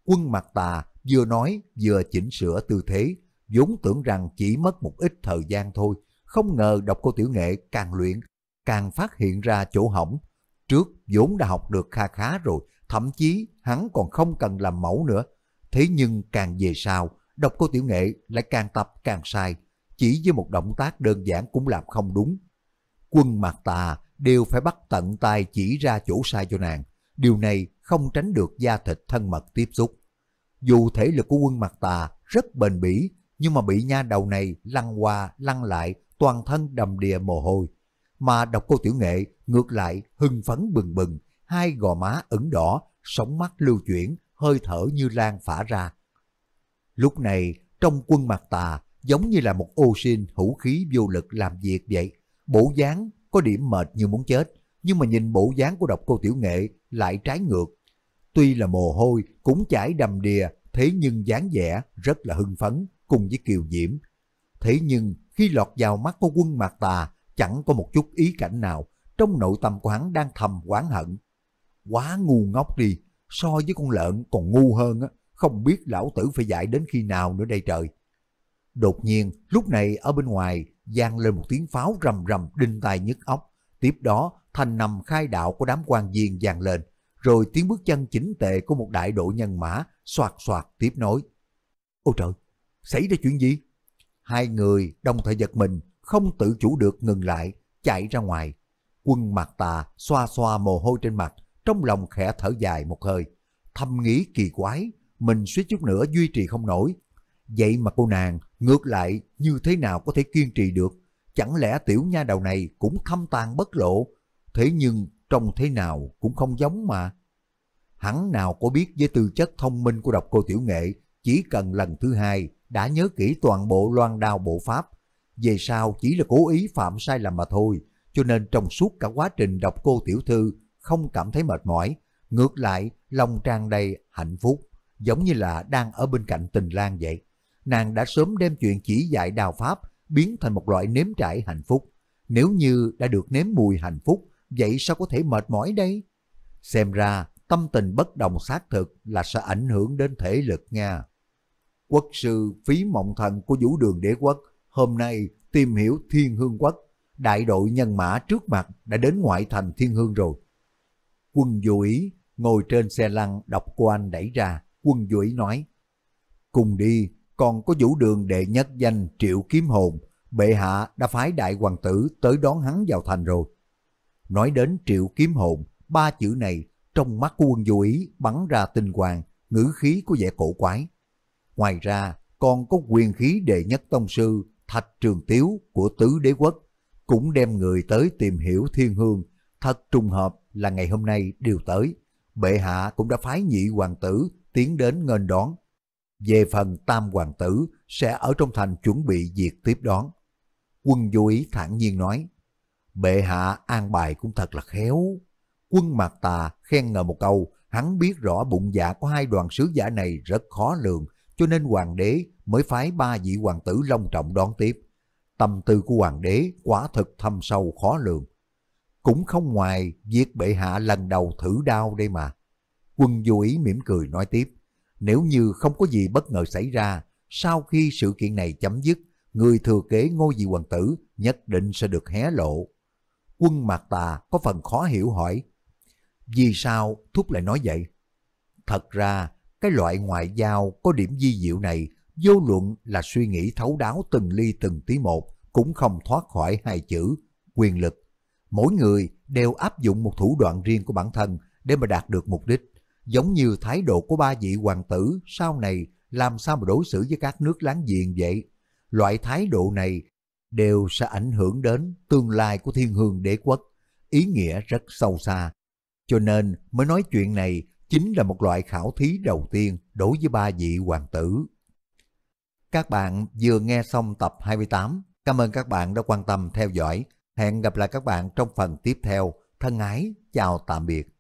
Quân mặt tà vừa nói vừa chỉnh sửa tư thế, vốn tưởng rằng chỉ mất một ít thời gian thôi, không ngờ đọc cô tiểu nghệ càng luyện, càng phát hiện ra chỗ hỏng. Trước vốn đã học được kha khá rồi, thậm chí hắn còn không cần làm mẫu nữa. Thế nhưng càng về sau, độc cô Tiểu Nghệ lại càng tập càng sai, chỉ với một động tác đơn giản cũng làm không đúng. Quân mặt tà đều phải bắt tận tay chỉ ra chỗ sai cho nàng, điều này không tránh được da thịt thân mật tiếp xúc. Dù thể lực của quân mặt tà rất bền bỉ, nhưng mà bị nha đầu này lăn qua lăn lại, toàn thân đầm đìa mồ hôi. Mà độc cô Tiểu Nghệ ngược lại hưng phấn bừng bừng, hai gò má ửng đỏ, sống mắt lưu chuyển, hơi thở như lan phả ra, Lúc này, trong quân mặt tà, giống như là một ô sin hữu khí vô lực làm việc vậy. Bộ dáng có điểm mệt như muốn chết, nhưng mà nhìn bộ dáng của độc cô Tiểu Nghệ lại trái ngược. Tuy là mồ hôi cũng chảy đầm đìa, thế nhưng dáng vẻ rất là hưng phấn cùng với kiều diễm. Thế nhưng khi lọt vào mắt của quân mặt tà, chẳng có một chút ý cảnh nào, trong nội tâm của hắn đang thầm oán hận. Quá ngu ngốc đi, so với con lợn còn ngu hơn á không biết lão tử phải dạy đến khi nào nữa đây trời. Đột nhiên, lúc này ở bên ngoài giang lên một tiếng pháo rầm rầm đinh tai nhức óc. Tiếp đó, thành nằm khai đạo của đám quan viên giang lên, rồi tiếng bước chân chính tề của một đại đội nhân mã soạt soạt tiếp nối. Ôi trời, xảy ra chuyện gì? Hai người đồng thời giật mình, không tự chủ được ngừng lại, chạy ra ngoài. Quân mặt tà xoa xoa mồ hôi trên mặt, trong lòng khẽ thở dài một hơi. Thầm nghĩ kỳ quái, mình suýt chút nữa duy trì không nổi. Vậy mà cô nàng ngược lại như thế nào có thể kiên trì được? Chẳng lẽ tiểu nha đầu này cũng thâm tàn bất lộ? Thế nhưng trông thế nào cũng không giống mà. Hắn nào có biết với tư chất thông minh của độc cô tiểu nghệ chỉ cần lần thứ hai đã nhớ kỹ toàn bộ loan đao bộ pháp. Về sau chỉ là cố ý phạm sai lầm mà thôi, cho nên trong suốt cả quá trình đọc cô tiểu thư không cảm thấy mệt mỏi, ngược lại lòng tràn đầy hạnh phúc giống như là đang ở bên cạnh tình lang vậy. Nàng đã sớm đem chuyện chỉ dạy đào pháp biến thành một loại nếm trải hạnh phúc. Nếu như đã được nếm mùi hạnh phúc, vậy sao có thể mệt mỏi đây? Xem ra, tâm tình bất đồng xác thực là sẽ ảnh hưởng đến thể lực nha. Quốc sư phí mộng thần của vũ đường đế quốc hôm nay tìm hiểu thiên hương quốc. Đại đội nhân mã trước mặt đã đến ngoại thành thiên hương rồi. Quân vô ý ngồi trên xe lăn đọc quan đẩy ra quân duỗi nói. Cùng đi, còn có vũ đường đệ nhất danh Triệu Kiếm Hồn, bệ hạ đã phái đại hoàng tử tới đón hắn vào thành rồi. Nói đến Triệu Kiếm Hồn, ba chữ này trong mắt của quân du ý bắn ra tinh hoàng, ngữ khí có vẻ cổ quái. Ngoài ra, còn có quyền khí đệ nhất tông sư Thạch Trường Tiếu của tứ đế quốc, cũng đem người tới tìm hiểu thiên hương, thật trùng hợp là ngày hôm nay đều tới. Bệ hạ cũng đã phái nhị hoàng tử tiến đến nghênh đón. Về phần tam hoàng tử sẽ ở trong thành chuẩn bị việc tiếp đón. Quân vô ý thản nhiên nói, bệ hạ an bài cũng thật là khéo. Quân mạc tà khen ngợi một câu, hắn biết rõ bụng dạ của hai đoàn sứ giả này rất khó lường, cho nên hoàng đế mới phái ba vị hoàng tử long trọng đón tiếp. Tâm tư của hoàng đế quả thực thâm sâu khó lường. Cũng không ngoài việc bệ hạ lần đầu thử đau đây mà. Quân Du Ý mỉm cười nói tiếp, nếu như không có gì bất ngờ xảy ra, sau khi sự kiện này chấm dứt, người thừa kế ngôi vị hoàng tử nhất định sẽ được hé lộ. Quân Mạc Tà có phần khó hiểu hỏi, vì sao Thúc lại nói vậy? Thật ra, cái loại ngoại giao có điểm di diệu này, vô luận là suy nghĩ thấu đáo từng ly từng tí một, cũng không thoát khỏi hai chữ, quyền lực. Mỗi người đều áp dụng một thủ đoạn riêng của bản thân để mà đạt được mục đích giống như thái độ của ba vị hoàng tử sau này làm sao mà đối xử với các nước láng giềng vậy. Loại thái độ này đều sẽ ảnh hưởng đến tương lai của thiên hương đế quốc, ý nghĩa rất sâu xa. Cho nên mới nói chuyện này chính là một loại khảo thí đầu tiên đối với ba vị hoàng tử. Các bạn vừa nghe xong tập 28. Cảm ơn các bạn đã quan tâm theo dõi. Hẹn gặp lại các bạn trong phần tiếp theo. Thân ái, chào tạm biệt.